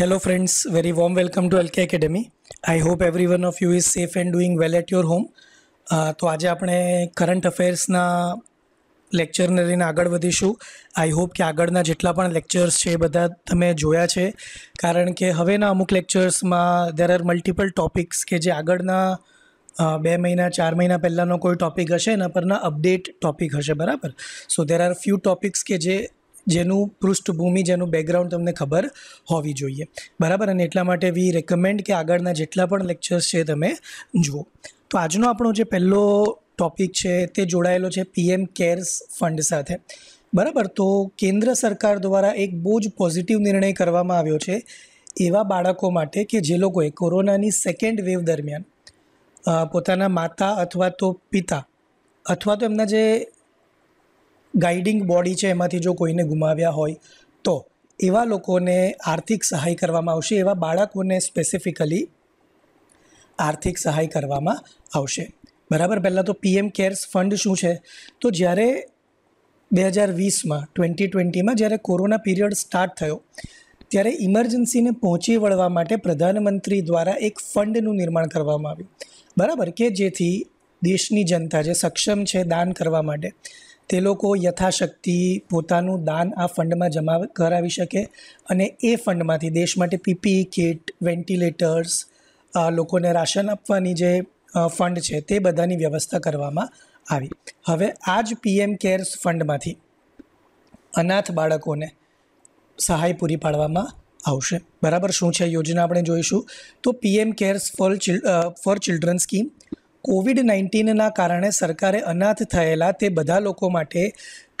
Hello friends very warm welcome to LK Academy. I hope every one of you is safe and doing well at your home. તો આજે આપણે current અફેર્સના લેક્ચરને લઈને આગળ વધીશું આઈ hope કે આગળના જેટલા પણ લેક્ચર્સ છે એ બધા તમે જોયા છે કારણ કે હવેના અમુક લેક્ચર્સમાં દેર આર મલ્ટિપલ ટોપિક્સ કે જે આગળના બે મહિના ચાર મહિના પહેલાંનો કોઈ ટોપિક હશે એના પરના અપડેટ ટોપિક હશે બરાબર so there are few topics કે જે જેનું પૃષ્ઠભૂમિ જેનું બેકગ્રાઉન્ડ તમને ખબર હોવી જોઈએ બરાબર અને એટલા માટે વી રેકમેન્ડ કે આગળના જેટલા પણ લેક્ચર્સ છે તમે જુઓ તો આજનો આપણો જે પહેલો ટોપિક છે તે જોડાયેલો છે પીએમ કેર્સ ફંડ સાથે બરાબર તો કેન્દ્ર સરકાર દ્વારા એક બહુ જ પોઝિટિવ નિર્ણય કરવામાં આવ્યો છે એવા બાળકો માટે કે જે લોકોએ કોરોનાની સેકન્ડ વેવ દરમિયાન પોતાના માતા અથવા તો પિતા અથવા તો એમના જે ગાઈડિંગ બોડી છે એમાંથી જો કોઈને ગુમાવ્યા હોય તો એવા લોકોને આર્થિક સહાય કરવામાં આવશે એવા બાળકોને સ્પેસિફિકલી આર્થિક સહાય કરવામાં આવશે બરાબર પહેલાં તો પીએમ કેર્સ ફંડ શું છે તો જ્યારે બે હજાર વીસમાં ટ્વેન્ટી ટ્વેન્ટીમાં જ્યારે કોરોના પીરિયડ સ્ટાર્ટ થયો ત્યારે ઇમરજન્સીને પહોંચી વળવા માટે પ્રધાનમંત્રી દ્વારા એક ફંડનું નિર્માણ કરવામાં આવ્યું બરાબર કે જેથી દેશની જનતા જે સક્ષમ છે દાન કરવા માટે તે લોકો યથાશક્તિ પોતાનું દાન આ ફંડમાં જમા કરાવી શકે અને એ ફંડમાંથી દેશ માટે પીપીઈ કિટ વેન્ટિલેટર્સ લોકોને રાશન આપવાની જે ફંડ છે તે બધાની વ્યવસ્થા કરવામાં આવી હવે આ જ પીએમ કેર્સ ફંડમાંથી અનાથ બાળકોને સહાય પૂરી પાડવામાં આવશે બરાબર શું છે યોજના આપણે જોઈશું તો PM cares for for children scheme covid નાઇન્ટીનના કારણે સરકારે અનાથ થયેલા તે બધા લોકો માટે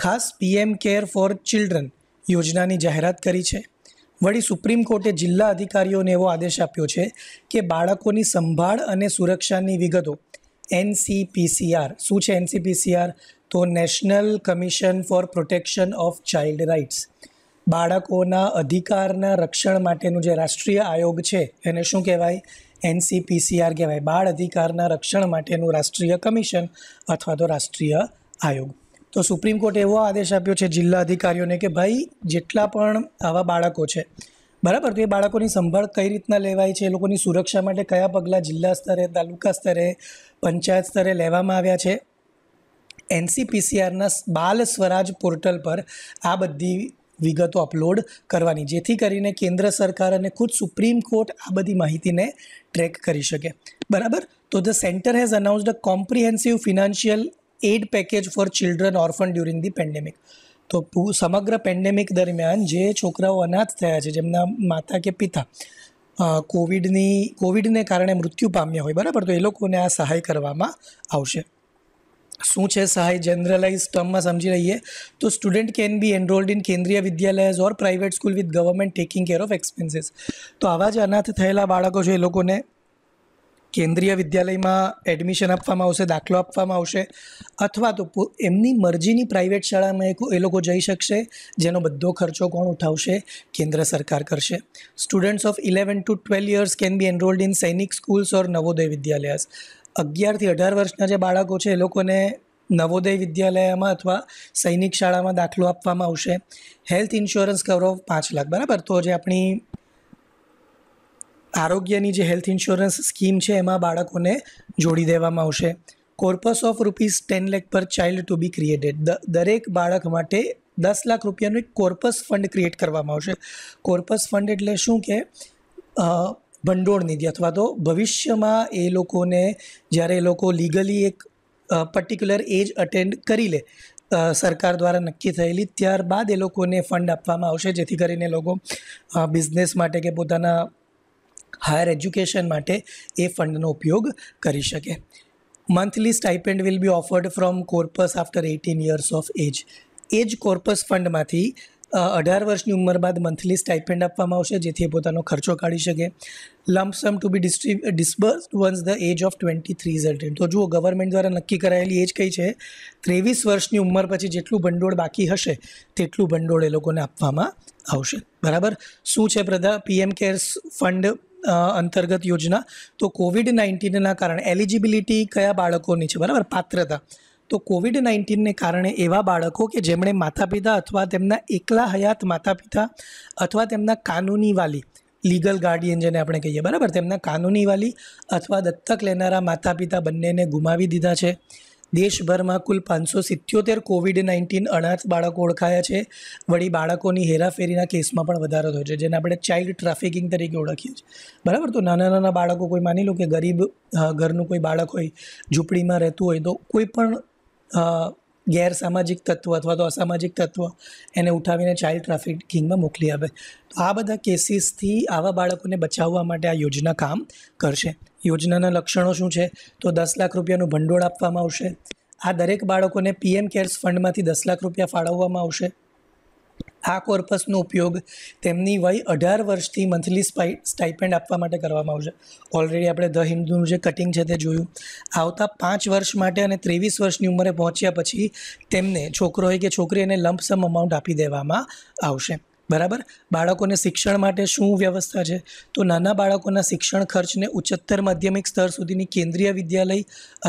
ખાસ પીએમ કેર ફોર ચિલ્ડ્રન યોજનાની જાહેરાત કરી છે વળી સુપ્રીમ કોર્ટે જિલ્લા અધિકારીઓને એવો આદેશ આપ્યો છે કે બાળકોની સંભાળ અને સુરક્ષાની વિગતો એનસીપીસીઆર શું છે એનસીપીસીઆર તો national commission for protection of child rights બાળકોના અધિકારના રક્ષણ માટેનું જે રાષ્ટ્રીય આયોગ છે એને શું કહેવાય એનસીપીસીઆર કહેવાય બાળ અધિકારના રક્ષણ માટેનું રાષ્ટ્રીય કમિશન અથવા તો રાષ્ટ્રીય આયોગ તો સુપ્રીમ કોર્ટે એવો આદેશ આપ્યો છે જિલ્લા અધિકારીઓને કે ભાઈ જેટલા પણ આવા બાળકો છે બરાબર તો એ બાળકોની સંભાળ કઈ રીતના લેવાય છે એ લોકોની સુરક્ષા માટે કયા પગલાં જિલ્લા સ્તરે તાલુકા સ્તરે પંચાયત સ્તરે લેવામાં આવ્યા છે એનસીપીસીઆરના બાલ સ્વરાજ પોર્ટલ પર આ બધી વિગતો અપલોડ કરવાની જેથી કરીને કેન્દ્ર સરકાર અને ખુદ સુપ્રીમ કોર્ટ આ બધી માહિતીને ટ્રેક કરી શકે બરાબર તો the centre has announced a comprehensive financial aid package for children orphan during the pandemic તો સમગ્ર પેન્ડેમિક દરમિયાન જે છોકરાઓ અનાથ થયા છે જેમના માતા કે પિતા કોવિડની કોવિડને કારણે મૃત્યુ પામ્યા હોય બરાબર તો એ લોકોને આ સહાય કરવામાં આવશે શું છે સહાય જનરલાઇઝ ટર્મમાં સમજી રહીએ તો student can be enrolled in Kendriya Vidyalayas or private school with government taking care of expenses તો આવા જ અનાથ થયેલા બાળકો છે એ લોકોને કેન્દ્રીય વિદ્યાલયમાં એડમિશન આપવામાં આવશે દાખલો આપવામાં આવશે અથવા તો એમની મરજીની પ્રાઇવેટ શાળામાં એ લોકો જઈ શકશે જેનો બધો ખર્ચો કોણ ઉઠાવશે કેન્દ્ર સરકાર કરશે students of eleven to twelve years can be enrolled in Sainik schools or Navodaya Vidyalayas અગિયારથી અઢાર વર્ષના જે બાળકો છે એ લોકોને નવોદય વિદ્યાલયમાં અથવા સૈનિક શાળામાં દાખલો આપવામાં આવશે હેલ્થ ઇન્સ્યોરન્સ કવરો પાંચ લાખ બરાબર તો જે આપણી આરોગ્યની જે હેલ્થ ઇન્સ્યોરન્સ સ્કીમ છે એમાં બાળકોને જોડી દેવામાં આવશે કોર્પસ ઓફ રૂપીસ ટેન લેખ પર ચાઇલ્ડ ટુ બી ક્રિએટેડ દરેક બાળક માટે દસ લાખ રૂપિયાનું એક કોર્પસ ફંડ ક્રિએટ કરવામાં આવશે કોર્પસ ફંડ એટલે શું કે ભંડોળ નિધિ અથવા તો ભવિષ્યમાં એ લોકોને જ્યારે એ લોકો લીગલી એક પર્ટિક્યુલર એજ અટેન્ડ કરી લે સરકાર દ્વારા નક્કી થયેલી ત્યારબાદ એ લોકોને ફંડ આપવામાં આવશે જેથી કરીને લોકો બિઝનેસ માટે કે પોતાના હાયર એજ્યુકેશન માટે એ ફંડનો ઉપયોગ કરી શકે monthly stipend will be offered from corpus after eighteen years of age age corpus ફંડમાંથી અઢાર વર્ષની ઉંમર બાદ મંથલી સ્ટાઇપેન્ડ આપવામાં આવશે જેથી એ પોતાનો ખર્ચો કાઢી શકે lump sum to be distribute disburse once the age of twenty three resulted તો જુઓ ગવર્મેન્ટ દ્વારા નક્કી કરાયેલી એજ કઈ છે ત્રેવીસ વર્ષની ઉંમર પછી જેટલું ભંડોળ બાકી હશે તેટલું ભંડોળ એ લોકોને આપવામાં આવશે બરાબર શું છે પ્રધા પીએમ કેર્સ ફંડ અંતર્ગત યોજના તો કોવિડ નાઇન્ટીનના કારણે એલિજિબિલિટી કયા બાળકોની છે બરાબર પાત્રતા તો કોવિડ નાઇન્ટીનને કારણે એવા બાળકો કે જેમણે માતા પિતા અથવા તેમના એકલા હયાત માતા પિતા અથવા તેમના કાનૂની વાલી લીગલ ગાર્ડિયન જેને આપણે કહીએ બરાબર તેમના કાનૂની વાલી અથવા દત્તક લેનારા માતા પિતા બંનેને ગુમાવી દીધા છે દેશભરમાં કુલ પાંચસો સિત્યોતેર કોવિડ નાઇન્ટીન અનાથ બાળકો ઓળખાયા છે વળી બાળકોની હેરાફેરીના કેસમાં પણ વધારો થયો છે જેને આપણે ચાઇલ્ડ ટ્રાફિકિંગ તરીકે ઓળખીએ છીએ બરાબર તો નાના નાના બાળકો કોઈ માની લો કે ગરીબ ઘરનું કોઈ બાળક હોય ઝૂંપડીમાં રહેતું હોય તો કોઈ પણ ગેરસામાજિક તત્વ અથવા તો અસામાજિક તત્વ એને ઉઠાવીને ચાઇલ્ડ ટ્રાફિકિંગમાં મોકલી આપે તો આ બધા કેસીસથી આવા બાળકોને બચાવવા માટે આ યોજના કામ કરશે યોજનાના લક્ષણો શું છે તો દસ લાખ રૂપિયાનું ભંડોળ આપવામાં આવશે આ દરેક બાળકોને પીએમ કેર્સ ફંડમાંથી દસ લાખ રૂપિયા ફાળવવામાં આવશે આ કોર્પસનો ઉપયોગ તેમની વય અઢાર વર્ષથી મંથલી સ્પાઈ સ્ટાઇપેન્ડ આપવા માટે કરવામાં આવશે ઓલરેડી આપણે ધ હિન્દુનું જે કટિંગ છે તે જોયું આવતા પાંચ વર્ષ માટે અને ત્રેવીસ વર્ષની ઉંમરે પહોંચ્યા પછી તેમને છોકરો હોય કે છોકરી એને લંપસમ અમાઉન્ટ આપી દેવામાં આવશે બરાબર બાળકોને શિક્ષણ માટે શું વ્યવસ્થા છે તો નાના બાળકોના શિક્ષણ ખર્ચને ઉચ્ચતર માધ્યમિક સ્તર સુધીની કેન્દ્રીય વિદ્યાલય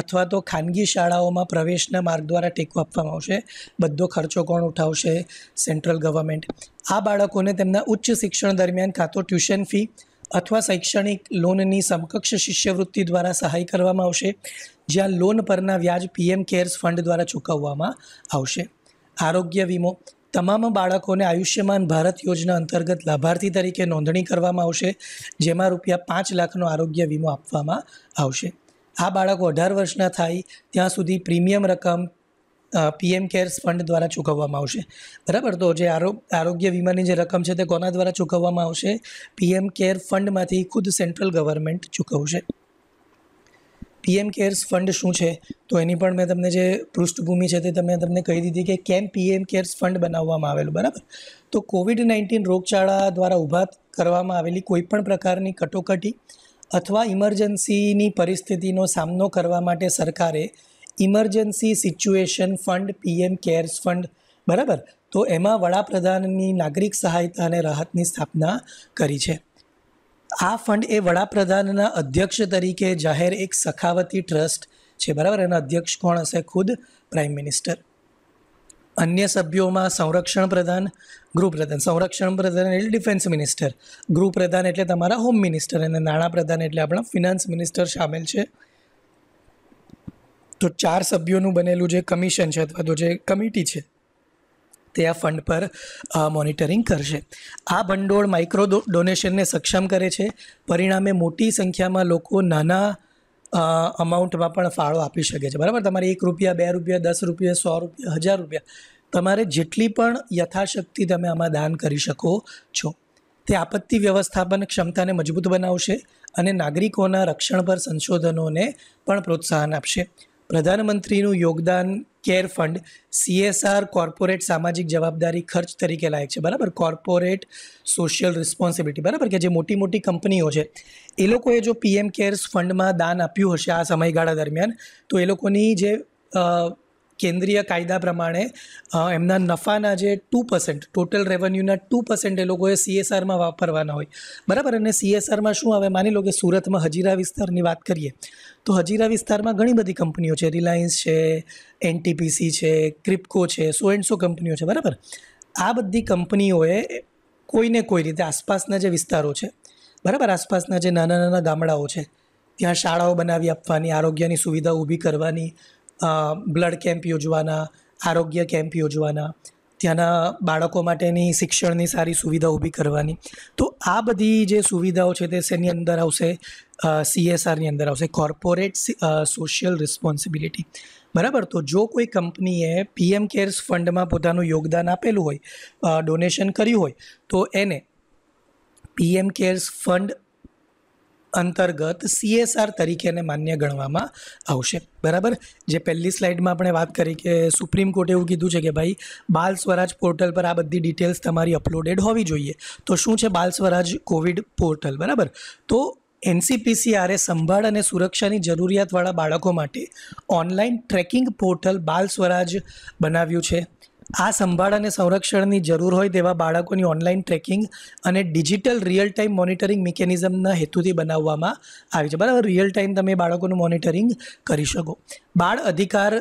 અથવા તો ખાનગી શાળાઓમાં પ્રવેશના માર્ગ દ્વારા ટેકો આપવામાં આવશે બધો ખર્ચો કોણ ઉઠાવશે સેન્ટ્રલ ગવર્મેન્ટ આ બાળકોને તેમના ઉચ્ચ શિક્ષણ દરમિયાન કાં તો ટ્યુશન ફી અથવા શૈક્ષણિક લોનની સમકક્ષ શિષ્યવૃત્તિ દ્વારા સહાય કરવામાં આવશે જ્યાં લોન પરના વ્યાજ પીએમ કેર્સ ફંડ દ્વારા ચૂકવવામાં આવશે આરોગ્ય વીમો તમામ બાળકોને આયુષ્યમાન ભારત યોજના અંતર્ગત લાભાર્થી તરીકે નોંધણી કરવામાં આવશે જેમાં રૂપિયા પાંચ લાખનો આરોગ્ય વીમો આપવામાં આવશે આ બાળકો અઢાર વર્ષના થાય ત્યાં સુધી પ્રીમિયમ રકમ પીએમ કેર્સ ફંડ દ્વારા ચૂકવવામાં આવશે બરાબર તો જે આરોગ્ય વીમાની જે રકમ છે તે કોના દ્વારા ચૂકવવામાં આવશે પીએમ કેર ફંડમાંથી ખુદ સેન્ટ્રલ ગવર્મેન્ટ ચૂકવશે પીએમ કેર્સ ફંડ શું છે તો એની પણ મેં તમને જે પૃષ્ઠભૂમિ છે તે તમે તમને કહી દીધી કે કેમ પીએમ કેર્સ ફંડ બનાવવામાં આવેલું બરાબર તો કોવિડ નાઇન્ટીન રોગચાળા દ્વારા ઊભા કરવામાં આવેલી કોઈપણ પ્રકારની કટોકટી અથવા ઇમરજન્સીની પરિસ્થિતિનો સામનો કરવા માટે સરકારે emergency situation fund PM cares fund બરાબર તો એમાં વડાપ્રધાનની નાગરિક સહાયતા અને રાહતની સ્થાપના કરી છે આ ફંડ એ વડાપ્રધાનના અધ્યક્ષ તરીકે જાહેર એક સખાવતી ટ્રસ્ટ છે બરાબર એના અધ્યક્ષ કોણ હશે ખુદ પ્રાઇમ મિનિસ્ટર અન્ય સભ્યોમાં સંરક્ષણ પ્રધાન ગૃહપ્રધાન સંરક્ષણ પ્રધાન એટલે ડિફેન્સ મિનિસ્ટર ગૃહપ્રધાન એટલે તમારા હોમ મિનિસ્ટર અને નાણાં પ્રધાન એટલે આપણા ફિનાન્સ મિનિસ્ટર સામેલ છે તો ચાર સભ્યોનું બનેલું જે કમિશન છે અથવા તો જે કમિટી છે તે આ ફંડ પર મોનિટરિંગ કરશે આ ભંડોળ માઇક્રો ડોનેશનને સક્ષમ કરે છે પરિણામે મોટી સંખ્યામાં લોકો નાના અમાઉન્ટમાં પણ ફાળો આપી શકે છે બરાબર તમારે એક રૂપિયા બે રૂપિયા દસ રૂપિયા સો રૂપિયા હજાર રૂપિયા તમારે જેટલી પણ યથાશક્તિ તમે આમાં દાન કરી શકો છો તે આપત્તિ વ્યવસ્થાપન ક્ષમતાને મજબૂત બનાવશે અને નાગરિકોના રક્ષણ પર સંશોધનોને પણ પ્રોત્સાહન આપશે પ્રધાનમંત્રીનું યોગદાન કેર ફંડ સીએસઆર કોર્પોરેટ સામાજિક જવાબદારી ખર્ચ તરીકે લાયક છે બરાબર કોર્પોરેટ સોશિયલ રિસ્પોન્સિબિલિટી બરાબર કે જે મોટી મોટી કંપનીઓ છે એ લોકોએ જો પીએમ કેર્સ ફંડમાં દાન આપ્યું હશે આ સમયગાળા દરમિયાન તો એ લોકોની જે કેન્દ્રીય કાયદા પ્રમાણે એમના નફાના જે ટુ પર્સન્ટ ટોટલ રેવન્યુના ટુ પર્સન્ટ એ લોકોએ સીએસઆરમાં વાપરવાના હોય બરાબર અને સીએસઆરમાં શું આવે માની લો કે સુરતમાં હજીરા વિસ્તારની વાત કરીએ તો હજીરા વિસ્તારમાં ઘણી બધી કંપનીઓ છે રિલાયન્સ છે એનટીપીસી છે ક્રિપ્કો છે સો એન્ડ સો કંપનીઓ છે બરાબર આ બધી કંપનીઓએ કોઈને કોઈ રીતે આસપાસના જે વિસ્તારો છે બરાબર આસપાસના જે નાના નાના ગામડાઓ છે ત્યાં શાળાઓ બનાવી આપવાની આરોગ્યની સુવિધા ઊભી કરવાની બ્લડ કેમ્પ યોજવાના આરોગ્ય કેમ્પ યોજવાના ત્યાંના બાળકો માટેની શિક્ષણની સારી સુવિધા ઊભી કરવાની તો આ બધી જે સુવિધાઓ છે તે શેની અંદર આવશે સીએસઆરની અંદર આવશે કોર્પોરેટ સોશિયલ રિસ્પોન્સિબિલિટી બરાબર તો જો કોઈ કંપનીએ પીએમ કેર્સ ફંડમાં પોતાનું યોગદાન આપેલું હોય ડોનેશન કર્યું હોય તો એને પીએમ કેર્સ ફંડ અંતર્ગત સીએસઆર તરીકેને માન્ય ગણવામાં આવશે બરાબર જે પહેલી સ્લાઇડમાં આપણે વાત કરી કે સુપ્રીમ કોર્ટે એવું કીધું છે કે ભાઈ બાલ સ્વરાજ પોર્ટલ પર આ બધી ડિટેલ્સ તમારી અપલોડેડ હોવી જોઈએ તો શું છે બાલ સ્વરાજ કોવિડ પોર્ટલ બરાબર તો એનસીપીસીઆરએ સંભાળ અને સુરક્ષાની જરૂરિયાતવાળા બાળકો માટે ઓનલાઈન ટ્રેકિંગ પોર્ટલ બાલ સ્વરાજ બનાવ્યું છે આ સંભાળ અને સંરક્ષણની જરૂર હોય તેવા બાળકોની ઓનલાઈન ટ્રેકિંગ અને ડિજિટલ રિયલ ટાઈમ મોનિટરિંગ મિકેનિઝમના હેતુથી બનાવવામાં આવી છે બરાબર રિયલ ટાઈમ તમે બાળકોનું મોનિટરિંગ કરી શકો બાળ અધિકાર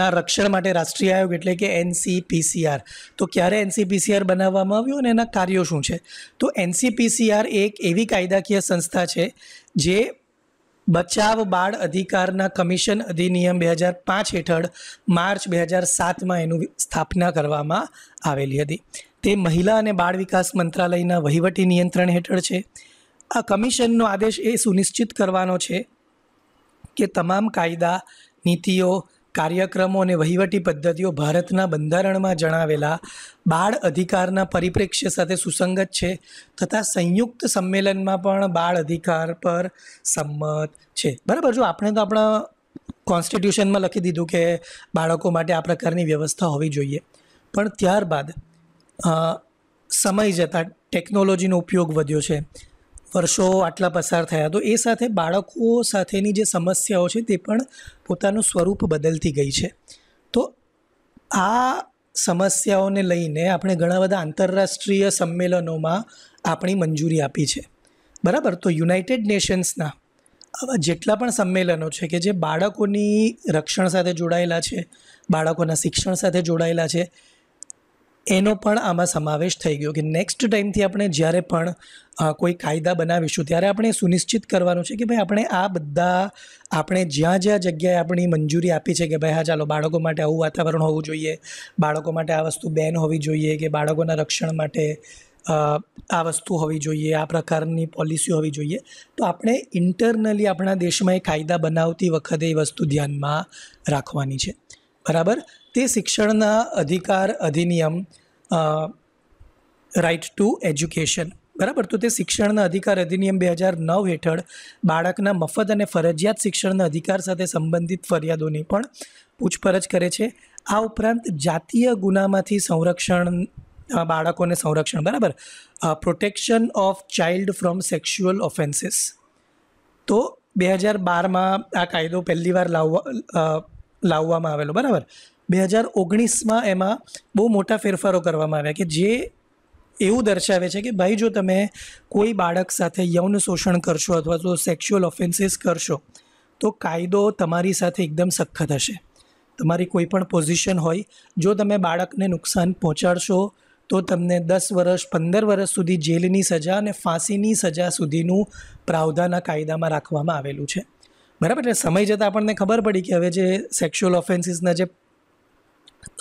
ના રક્ષણ માટે રાષ્ટ્રીય આયોગ એટલે કે એનસીપીસીઆર તો ક્યારે એનસીપીસીઆર બનાવવામાં આવ્યું અને એના કાર્યો શું છે તો એનસીપીસીઆર એક એવી કાયદાકીય સંસ્થા છે જે બચાવ બાળ અધિકારના કમિશન અધિનિયમ બે હજાર પાંચ હેઠળ માર્ચ બે હજાર સાતમાં એનું સ્થાપના કરવામાં આવેલી હતી તે મહિલા અને બાળ વિકાસ મંત્રાલયના વહીવટી નિયંત્રણ હેઠળ છે આ કમિશનનો આદેશ એ સુનિશ્ચિત કરવાનો છે કે તમામ કાયદા નીતિઓ કાર્યક્રમો અને વહીવટી પદ્ધતિઓ ભારતના બંધારણમાં જણાવેલા બાળ અધિકારના પરિપ્રેક્ષ્ય સાથે સુસંગત છે તથા સંયુક્ત સંમેલનમાં પણ બાળ અધિકાર પર સંમત છે બરાબર જો આપણે તો આપણા કોન્સ્ટિટ્યુશનમાં લખી દીધું કે બાળકો માટે આ પ્રકારની વ્યવસ્થા હોવી જોઈએ પણ ત્યારબાદ સમય જતાં ટેકનોલોજીનો ઉપયોગ વધ્યો છે વર્ષો આટલા પસાર થયા તો એ સાથે બાળકો સાથેની જે સમસ્યાઓ છે તે પણ પોતાનું સ્વરૂપ બદલતી ગઈ છે તો આ સમસ્યાઓને લઈને આપણે ઘણા બધા આંતરરાષ્ટ્રીય સંમેલનોમાં આપણી મંજૂરી આપી છે બરાબર તો યુનાઇટેડ નેશન્સના આવા જેટલા પણ સંમેલનો છે કે જે બાળકોની રક્ષણ સાથે જોડાયેલા છે બાળકોના શિક્ષણ સાથે જોડાયેલા છે એનો પણ આમાં સમાવેશ થઈ ગયો કે નેક્સ્ટ ટાઈમથી આપણે જ્યારે પણ કોઈ કાયદા બનાવીશું ત્યારે આપણે સુનિશ્ચિત કરવાનું છે કે ભાઈ આપણે આ બધા આપણે જ્યાં જ્યાં જગ્યાએ આપણી મંજૂરી આપી છે કે ભાઈ હા ચાલો બાળકો માટે આવું વાતાવરણ હોવું જોઈએ બાળકો માટે આ વસ્તુ બેન હોવી જોઈએ કે બાળકોના રક્ષણ માટે આ વસ્તુ હોવી જોઈએ આ પ્રકારની પોલિસી હોવી જોઈએ તો આપણે ઇન્ટરનલી આપણા દેશમાં એ કાયદા બનાવતી વખતે એ વસ્તુ ધ્યાનમાં રાખવાની છે બરાબર તે શિક્ષણના અધિકાર અધિનિયમ રાઇટ ટુ એજ્યુકેશન બરાબર તો તે શિક્ષણના અધિકાર અધિનિયમ બે હજાર નવ હેઠળ બાળકના મફત અને ફરજિયાત શિક્ષણના અધિકાર સાથે સંબંધિત ફરિયાદોની પણ પૂછપરછ કરે છે આ ઉપરાંત જાતીય ગુનામાંથી સંરક્ષણ બાળકોને સંરક્ષણ બરાબર protection of child from sexual offences તો બે હજાર બારમાં આ કાયદો પહેલી વાર લાવવા લાવવામાં આવેલો બરાબર બે હજાર ઓગણીસમાં એમાં બહુ મોટા ફેરફારો કરવામાં આવ્યા કે જે એવું દર્શાવે છે કે ભાઈ જો તમે કોઈ બાળક સાથે યૌન શોષણ કરશો અથવા તો સેક્સ્યુઅલ ઓફેન્સીસ કરશો તો કાયદો તમારી સાથે એકદમ સખત હશે તમારી કોઈ પણ પોઝિશન હોય જો તમે બાળકને નુકસાન પહોંચાડશો તો તમને દસ વર્ષ પંદર વર્ષ સુધી જેલની સજા અને ફાંસીની સજા સુધીનું પ્રાવધાન આ કાયદામાં રાખવામાં આવેલું છે બરાબર એટલે સમય જતાં આપણને ખબર પડી કે હવે જે સેક્સ્યુઅલ ઓફેન્સીસના જે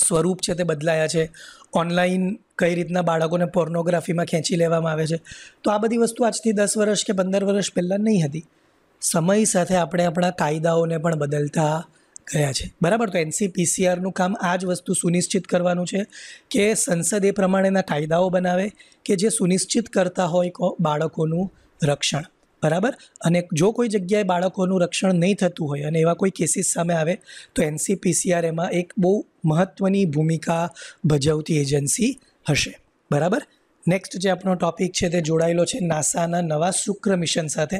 સ્વરૂપ છે તે બદલાયા છે ઓનલાઈન કઈ રીતના બાળકોને પોર્નોગ્રાફીમાં ખેંચી લેવામાં આવે છે તો આ બધી વસ્તુ આજથી દસ વર્ષ કે પંદર વર્ષ પહેલાં નહીં હતી સમય સાથે આપણે આપણા કાયદાઓને પણ બદલતા ગયા છે બરાબર તો એનસીપીસીઆરનું કામ આ જ વસ્તુ સુનિશ્ચિત કરવાનું છે કે સંસદ એ પ્રમાણેના કાયદાઓ બનાવે કે જે સુનિશ્ચિત કરતા હોય બાળકોનું રક્ષણ બરાબર અને જો કોઈ જગ્યાએ બાળકોનું રક્ષણ નહીં થતું હોય અને એવા કોઈ કેસીસ સામે આવે તો એનસીપીસીઆર એમાં એક બહુ મહત્ત્વની ભૂમિકા ભજવતી એજન્સી હશે બરાબર નેક્સ્ટ જે આપણો ટોપિક છે તે જોડાયેલો છે નાસાના નવા શુક્ર મિશન સાથે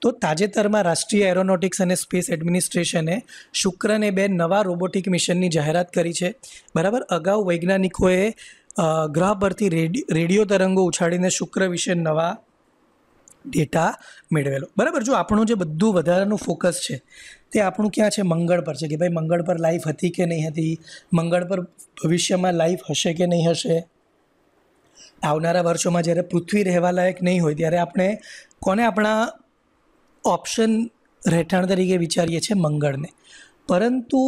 તો તાજેતરમાં રાષ્ટ્રીય એરોનોટિક્સ અને સ્પેસ એડમિનિસ્ટ્રેશને શુક્રને બે નવા રોબોટિક મિશનની જાહેરાત કરી છે બરાબર અગાઉ વૈજ્ઞાનિકોએ ગ્રહ પરથી રેડિયો તરંગો ઉછાળીને શુક્ર વિશે નવા ડેટા મેળવેલો બરાબર જો આપણું જે બધું વધારાનું ફોકસ છે તે આપણું ક્યાં છે મંગળ પર છે કે ભાઈ મંગળ પર લાઈફ હતી કે નહીં હતી મંગળ પર ભવિષ્યમાં લાઈફ હશે કે નહીં હશે આવનારા વર્ષોમાં જ્યારે પૃથ્વી રહેવા લાયક નહીં હોય ત્યારે આપણે કોને આપણા ઓપ્શન રહેઠાણ તરીકે વિચારીએ છીએ મંગળને પરંતુ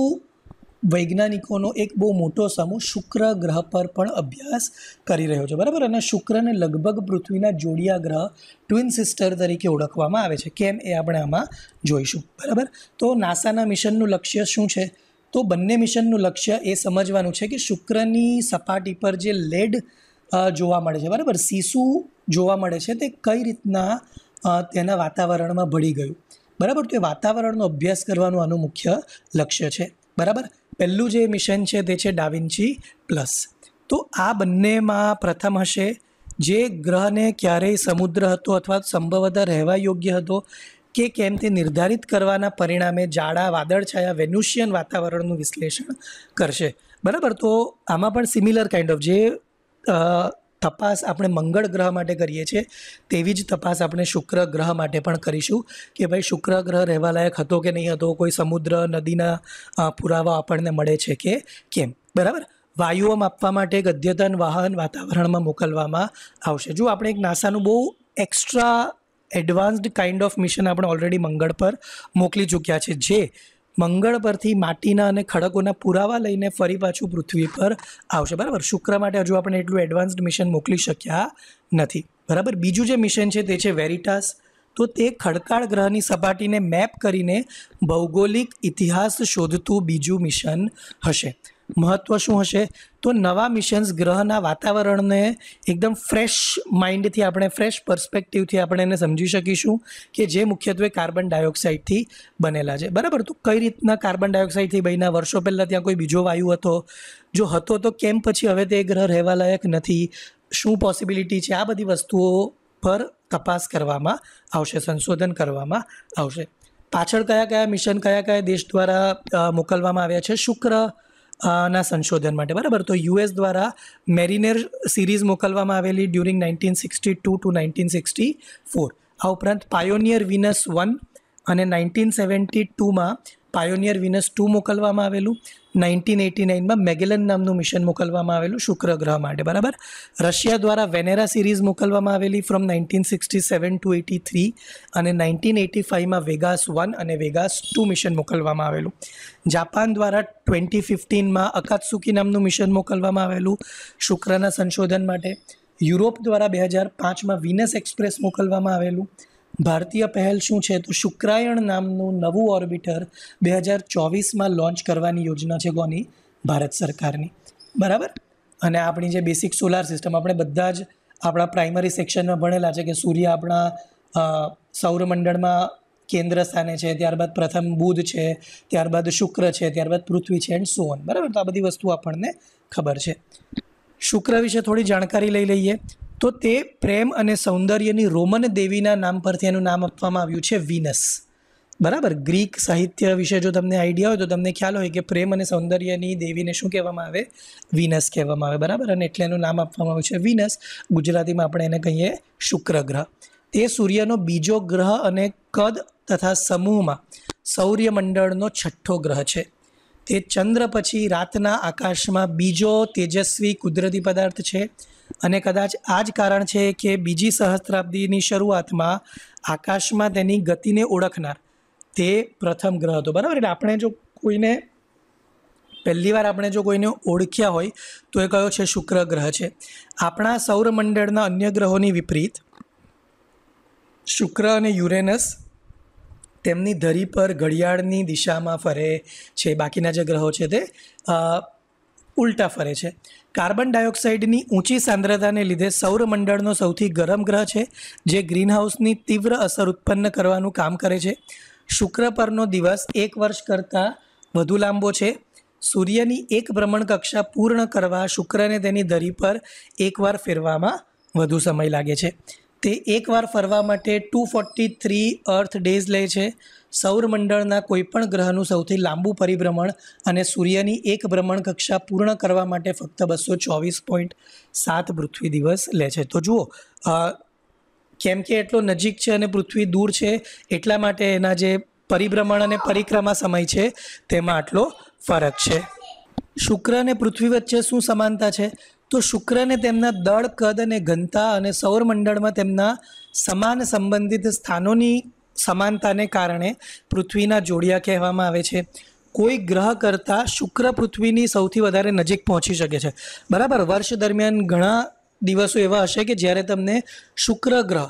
વૈજ્ઞાનિકોનો એક બહુ મોટો સમૂહ શુક્ર ગ્રહ પર પણ અભ્યાસ કરી રહ્યો છે બરાબર અને શુક્રને લગભગ પૃથ્વીના જોડિયા ગ્રહ ટ્વિન સિસ્ટર તરીકે ઓળખવામાં આવે છે કેમ એ આપણે આમાં જોઈશું બરાબર તો નાસાના મિશનનું લક્ષ્ય શું છે તો બંને મિશનનું લક્ષ્ય એ સમજવાનું છે કે શુક્રની સપાટી પર જે લેડ જોવા મળે છે બરાબર સીસુ જોવા મળે છે તે કઈ રીતના તેના વાતાવરણમાં ભળી ગયું બરાબર તો એ વાતાવરણનો અભ્યાસ કરવાનું આનું મુખ્ય લક્ષ્ય છે બરાબર પહેલું જે મિશન છે તે છે ડાવિન્ચી પ્લસ તો આ બંનેમાં પ્રથમ હશે જે ગ્રહને ક્યારેય સમુદ્ર હતો અથવા સંભવતઃ રહેવા યોગ્ય હતો કે કેમ તે નિર્ધારિત કરવાના પરિણામે જાડા વાદળછાયા વેન્યુશિયન વાતાવરણનું વિશ્લેષણ કરશે બરાબર તો આમાં પણ સિમિલર કાઇન્ડ ઓફ જે તપાસ આપણે મંગળ ગ્રહ માટે કરીએ છીએ તેવી જ તપાસ આપણે શુક્ર ગ્રહ માટે પણ કરીશું કે ભાઈ શુક્ર ગ્રહ રહેવાલાયક હતો કે નહીં હતો કોઈ સમુદ્ર નદીના પુરાવા આપણને મળે છે કે કેમ બરાબર વાયુઓ માપવા માટે ગદ્યતન વાહન વાતાવરણમાં મોકલવામાં આવશે જો આપણે એક નાસાનું બહુ extra advanced kind of mission આપણે ઓલરેડી મંગળ પર મોકલી ચૂક્યા છે જે મંગળ પરથી માટીના અને ખડકોના પુરાવા લઈને ફરી પાછું પૃથ્વી પર આવશે બરાબર શુક્ર માટે હજુ આપણે એટલું એડવાન્સ્ડ મિશન મોકલી શક્યા નથી બરાબર બીજું જે મિશન છે તે છે વેરિટાસ તો તે ખડકાળ ગ્રહની સપાટીને મેપ કરીને ભૌગોલિક ઇતિહાસ શોધતું બીજું મિશન હશે મહત્ત્વ શું હશે તો નવા મિશન્સ ગ્રહના વાતાવરણને એકદમ ફ્રેશ માઇન્ડથી આપણે ફ્રેશ પર્સપેક્ટિવથી આપણે એને સમજી શકીશું કે જે મુખ્યત્વે કાર્બન ડાયોક્સાઇડથી બનેલા છે બરાબર તો કઈ રીતના કાર્બન ડાયોક્સાઇડથી બન્યા વર્ષો પહેલાં ત્યાં કોઈ બીજો વાયુ હતો જો હતો તો કેમ પછી હવે તે ગ્રહ રહેવાલાયક નથી શું પોસિબિલિટી છે આ બધી વસ્તુઓ પર તપાસ કરવામાં આવશે સંશોધન કરવામાં આવશે પાછળ કયા કયા મિશન કયા કયા દેશ દ્વારા મોકલવામાં આવ્યા છે શુક્ર ના સંશોધન માટે બરાબર તો યુએસ દ્વારા મેરિનેર સિરીઝ મોકલવામાં આવેલી during nineteen sixty two to nineteen sixty four આ ઉપરાંત પાયોનિયર વિનસ વન અને નાઇન્ટીન સેવન્ટી ટુમાં પાયોનિયર વિનસ ટુ મોકલવામાં આવેલું નાઇન્ટીન એટી નાઇનમાં મેગેલન નામનું મિશન મોકલવામાં આવેલું શુક્ર ગ્રહ માટે બરાબર રશિયા દ્વારા વેનેરા સિરીઝ મોકલવામાં આવેલી from nineteen sixty seven to eighty three અને નાઇન્ટીન એટી ફાઇવમાં વેગાસ વન અને વેગાસ ટુ મિશન મોકલવામાં આવેલું જાપાન દ્વારા ટ્વેન્ટી ફિફ્ટીનમાં અકાત્સુકી નામનું મિશન મોકલવામાં આવેલું શુક્રના સંશોધન માટે યુરોપ દ્વારા બે હજાર પાંચમાં વિનસ એક્સપ્રેસ મોકલવામાં આવેલું ભારતીય પહેલ શું છે તો શુક્રાયણ નામનું નવું ઓર્બિટર બે હજાર ચોવીસમાં લોન્ચ કરવાની યોજના છે કોની ભારત સરકારની બરાબર અને આપણી જે બેસિક સોલાર સિસ્ટમ આપણે બધા જ આપણા પ્રાઇમરી સેક્શનમાં ભણેલા છે કે સૂર્ય આપણા સૌરમંડળમાં કેન્દ્ર સ્થાને છે ત્યારબાદ પ્રથમ બુધ છે ત્યારબાદ શુક્ર છે ત્યારબાદ પૃથ્વી છે એન્ડ સોન બરાબર તો આ બધી વસ્તુ આપણને ખબર છે શુક્ર વિશે થોડી જાણકારી લઈ લઈએ તો તે પ્રેમ અને સૌંદર્યની રોમન દેવીના નામ પરથી એનું નામ આપવામાં આવ્યું છે વિનસ બરાબર ગ્રીક સાહિત્ય વિશે જો તમને આઈડિયા હોય તો તમને ખ્યાલ હોય કે પ્રેમ અને સૌંદર્યની દેવીને શું કહેવામાં આવે વિનસ કહેવામાં આવે બરાબર અને એટલે એનું નામ આપવામાં આવ્યું છે વિનસ ગુજરાતીમાં આપણે એને કહીએ શુક્ર ગ્રહ તે સૂર્યનો બીજો ગ્રહ અને કદ તથા સમૂહમાં સૌર્યમંડળનો છઠ્ઠો ગ્રહ છે તે ચંદ્ર પછી રાતના આકાશમાં બીજો તેજસ્વી કુદરતી પદાર્થ છે અને કદાચ આ જ કારણ છે કે બીજી સહસ્ત્રાબ્દીની શરૂઆતમાં આકાશમાં તેની ગતિને ઓળખનાર તે પ્રથમ ગ્રહ હતો બરાબર એટલે આપણે જો કોઈને પહેલી વાર આપણે જો કોઈને ઓળખ્યા હોય તો એ કયો છે શુક્ર ગ્રહ છે આપણા સૌરમંડળના અન્ય ગ્રહોની વિપરીત શુક્ર અને યુરેનસ તેમની ધરી પર ઘડિયાળની દિશામાં ફરે છે બાકીના જે ગ્રહો છે તે ઉલટા ફરે છે કાર્બન ડાયોક્સાઇડની ઊંચી સાંદ્રતાને લીધે સૌરમંડળનો સૌથી ગરમ ગ્રહ છે જે ગ્રીનહાઉસની તીવ્ર અસર ઉત્પન્ન કરવાનું કામ કરે છે શુક્ર પરનો દિવસ એક વર્ષ કરતાં વધુ લાંબો છે સૂર્યની એક ભ્રમણ કક્ષા પૂર્ણ કરવા શુક્રને તેની ધરી પર એકવાર ફેરવામાં વધુ સમય લાગે છે તે એકવાર ફરવા માટે two forty three earth days લે છે સૌરમંડળના કોઈપણ ગ્રહનું સૌથી લાંબુ પરિભ્રમણ અને સૂર્યની એક ભ્રમણ કક્ષા પૂર્ણ કરવા માટે ફક્ત બસો ચોવીસ પોઈન્ટ સાત પૃથ્વી દિવસ લે છે તો જુઓ કેમ કે એટલો નજીક છે અને પૃથ્વી દૂર છે એટલા માટે એના જે પરિભ્રમણ અને પરિક્રમા સમય છે તેમાં આટલો ફરક છે શુક્ર અને પૃથ્વી વચ્ચે શું સમાનતા છે તો શુક્રને તેમના દળ કદ અને ઘનતા અને સૌરમંડળમાં તેમના સમાન સંબંધિત સ્થાનોની સમાનતાને કારણે પૃથ્વીના જોડિયા કહેવામાં આવે છે કોઈ ગ્રહ કરતાં શુક્ર પૃથ્વીની સૌથી વધારે નજીક પહોંચી શકે છે બરાબર વર્ષ દરમિયાન ઘણા દિવસો એવા હશે કે જ્યારે તમને શુક્ર ગ્રહ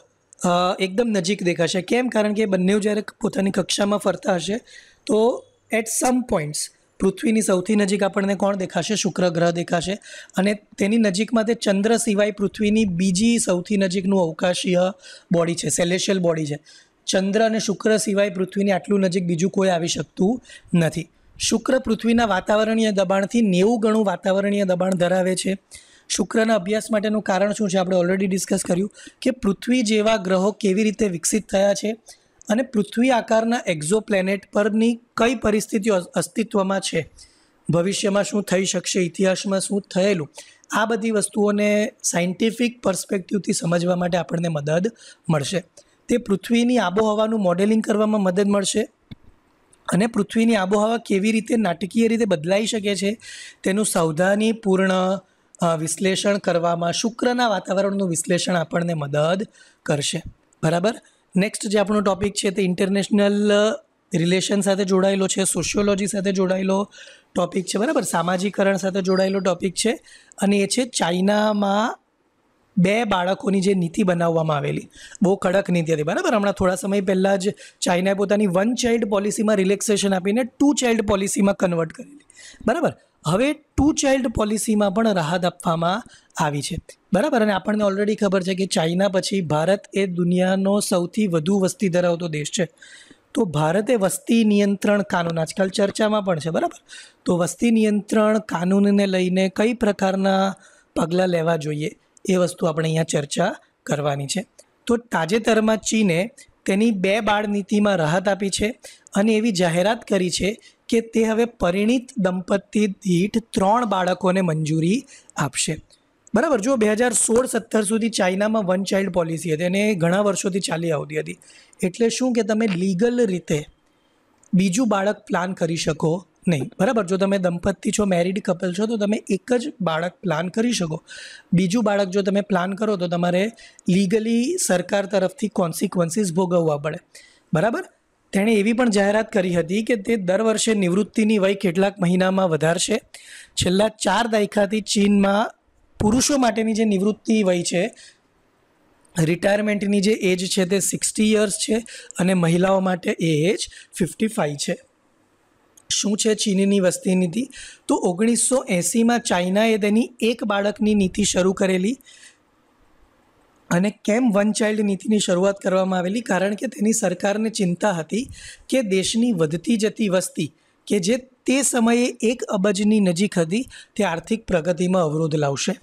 એકદમ નજીક દેખાશે કેમ કારણ કે બંને જ્યારે પોતાની કક્ષામાં ફરતા હશે તો એટ સમ પોઈન્ટ્સ પૃથ્વીની સૌથી નજીક આપણને કોણ દેખાશે શુક્ર ગ્રહ દેખાશે અને તેની નજીકમાં તે ચંદ્ર સિવાય પૃથ્વીની બીજી સૌથી નજીકનું અવકાશીય બોડી છે સેલેશિયલ બોડી છે ચંદ્ર અને શુક્ર સિવાય પૃથ્વીની આટલું નજીક બીજું કોઈ આવી શકતું નથી શુક્ર પૃથ્વીના વાતાવરણીય દબાણથી નેવું ગણું વાતાવરણીય દબાણ ધરાવે છે શુક્રના અભ્યાસ માટેનું કારણ શું છે આપણે ઓલરેડી ડિસ્કસ કર્યું કે પૃથ્વી જેવા ગ્રહો કેવી રીતે વિકસિત થયા છે અને પૃથ્વી આકારના એક્ઝોપ્લેનેટ પરની કઈ પરિસ્થિતિઓ અસ્તિત્વમાં છે ભવિષ્યમાં શું થઈ શકશે ઇતિહાસમાં શું થયેલું આ બધી વસ્તુઓને સાયન્ટિફિક પર્સપેક્ટિવથી સમજવા માટે આપણને મદદ મળશે તે પૃથ્વીની આબોહવાનું મોડેલિંગ કરવામાં મદદ મળશે અને પૃથ્વીની આબોહવા કેવી રીતે નાટકીય રીતે બદલાઈ શકે છે તેનું સાવધાનીપૂર્ણ વિશ્લેષણ કરવામાં શુક્રના વાતાવરણનું વિશ્લેષણ આપણને મદદ કરશે બરાબર નેક્સ્ટ જે આપણો ટોપિક છે તે ઇન્ટરનેશનલ રિલેશન સાથે જોડાયેલો છે સોશિયોલોજી સાથે જોડાયેલો ટૉપિક છે બરાબર સામાજિકરણ સાથે જોડાયેલો ટોપિક છે અને એ છે ચાઇનામાં બે બાળકોની જે નીતિ બનાવવામાં આવેલી બહુ કડક નીતિ હતી બરાબર હમણાં થોડા સમય પહેલાં જ ચાઇનાએ પોતાની વન ચાઇલ્ડ પોલિસીમાં રિલેક્સેશન આપીને ટુ ચાઇલ્ડ પોલિસીમાં કન્વર્ટ કરેલી બરાબર હવે ટુ ચાઇલ્ડ પોલિસીમાં પણ રાહત આપવામાં આવી છે બરાબર અને આપણને ઓલરેડી ખબર છે કે ચાઇના પછી ભારત એ દુનિયાનો સૌથી વધુ વસ્તી ધરાવતો દેશ છે તો ભારતે વસ્તી નિયંત્રણ કાનૂન આજકાલ ચર્ચામાં પણ છે બરાબર તો વસ્તી નિયંત્રણ કાનૂનને લઈને કઈ પ્રકારના પગલાં લેવા જોઈએ એ વસ્તુ આપણે અહીંયા ચર્ચા કરવાની છે તો તાજેતરમાં ચીને તેની બે બાળ નીતિમાં રાહત આપી છે અને એવી જાહેરાત કરી છે કે તે હવે પરિણીત દંપતી દીઠ ત્રણ બાળકોને મંજૂરી આપશે બરાબર જો બે હજાર સોળ સત્તર સુધી ચાઇનામાં વન ચાઇલ્ડ પોલિસી હતી અને ઘણા વર્ષોથી ચાલી આવતી હતી એટલે શું કે તમે લીગલ રીતે બીજું બાળક પ્લાન કરી શકો નહીં બરાબર જો તમે દંપતિ છો મેરિડ કપલ છો તો તમે એક જ બાળક પ્લાન કરી શકો બીજું બાળક જો તમે પ્લાન કરો તો તમારે લીગલી સરકાર તરફથી કોન્સિક્વન્સીસ ભોગવવા પડે બરાબર તેણે એવી પણ જાહેરાત કરી હતી કે તે દર વર્ષે નિવૃત્તિની વય કેટલાક મહિનામાં વધારશે છેલ્લા ચાર દાયકાથી ચીનમાં પુરુષો માટેની જે નિવૃત્તિ વય છે રિટાયરમેન્ટની જે એજ છે તે સિક્સટી યર્સ છે અને મહિલાઓ માટે એ એજ ફિફ્ટી ફાઇવ છે શું છે ચીનની વસ્તી નીતિ તો ઓગણીસો એંસીમાં ચાઇનાએ તેની એક બાળકની નીતિ શરૂ કરેલી અને કેમ વન ચાઇલ્ડ નીતિની શરૂઆત કરવામાં આવેલી કારણ કે તેની સરકારને ચિંતા હતી કે દેશની વધતી જતી વસ્તી કે જે તે સમયે એક અબજની નજીક હતી તે આર્થિક પ્રગતિમાં અવરોધ લાવશે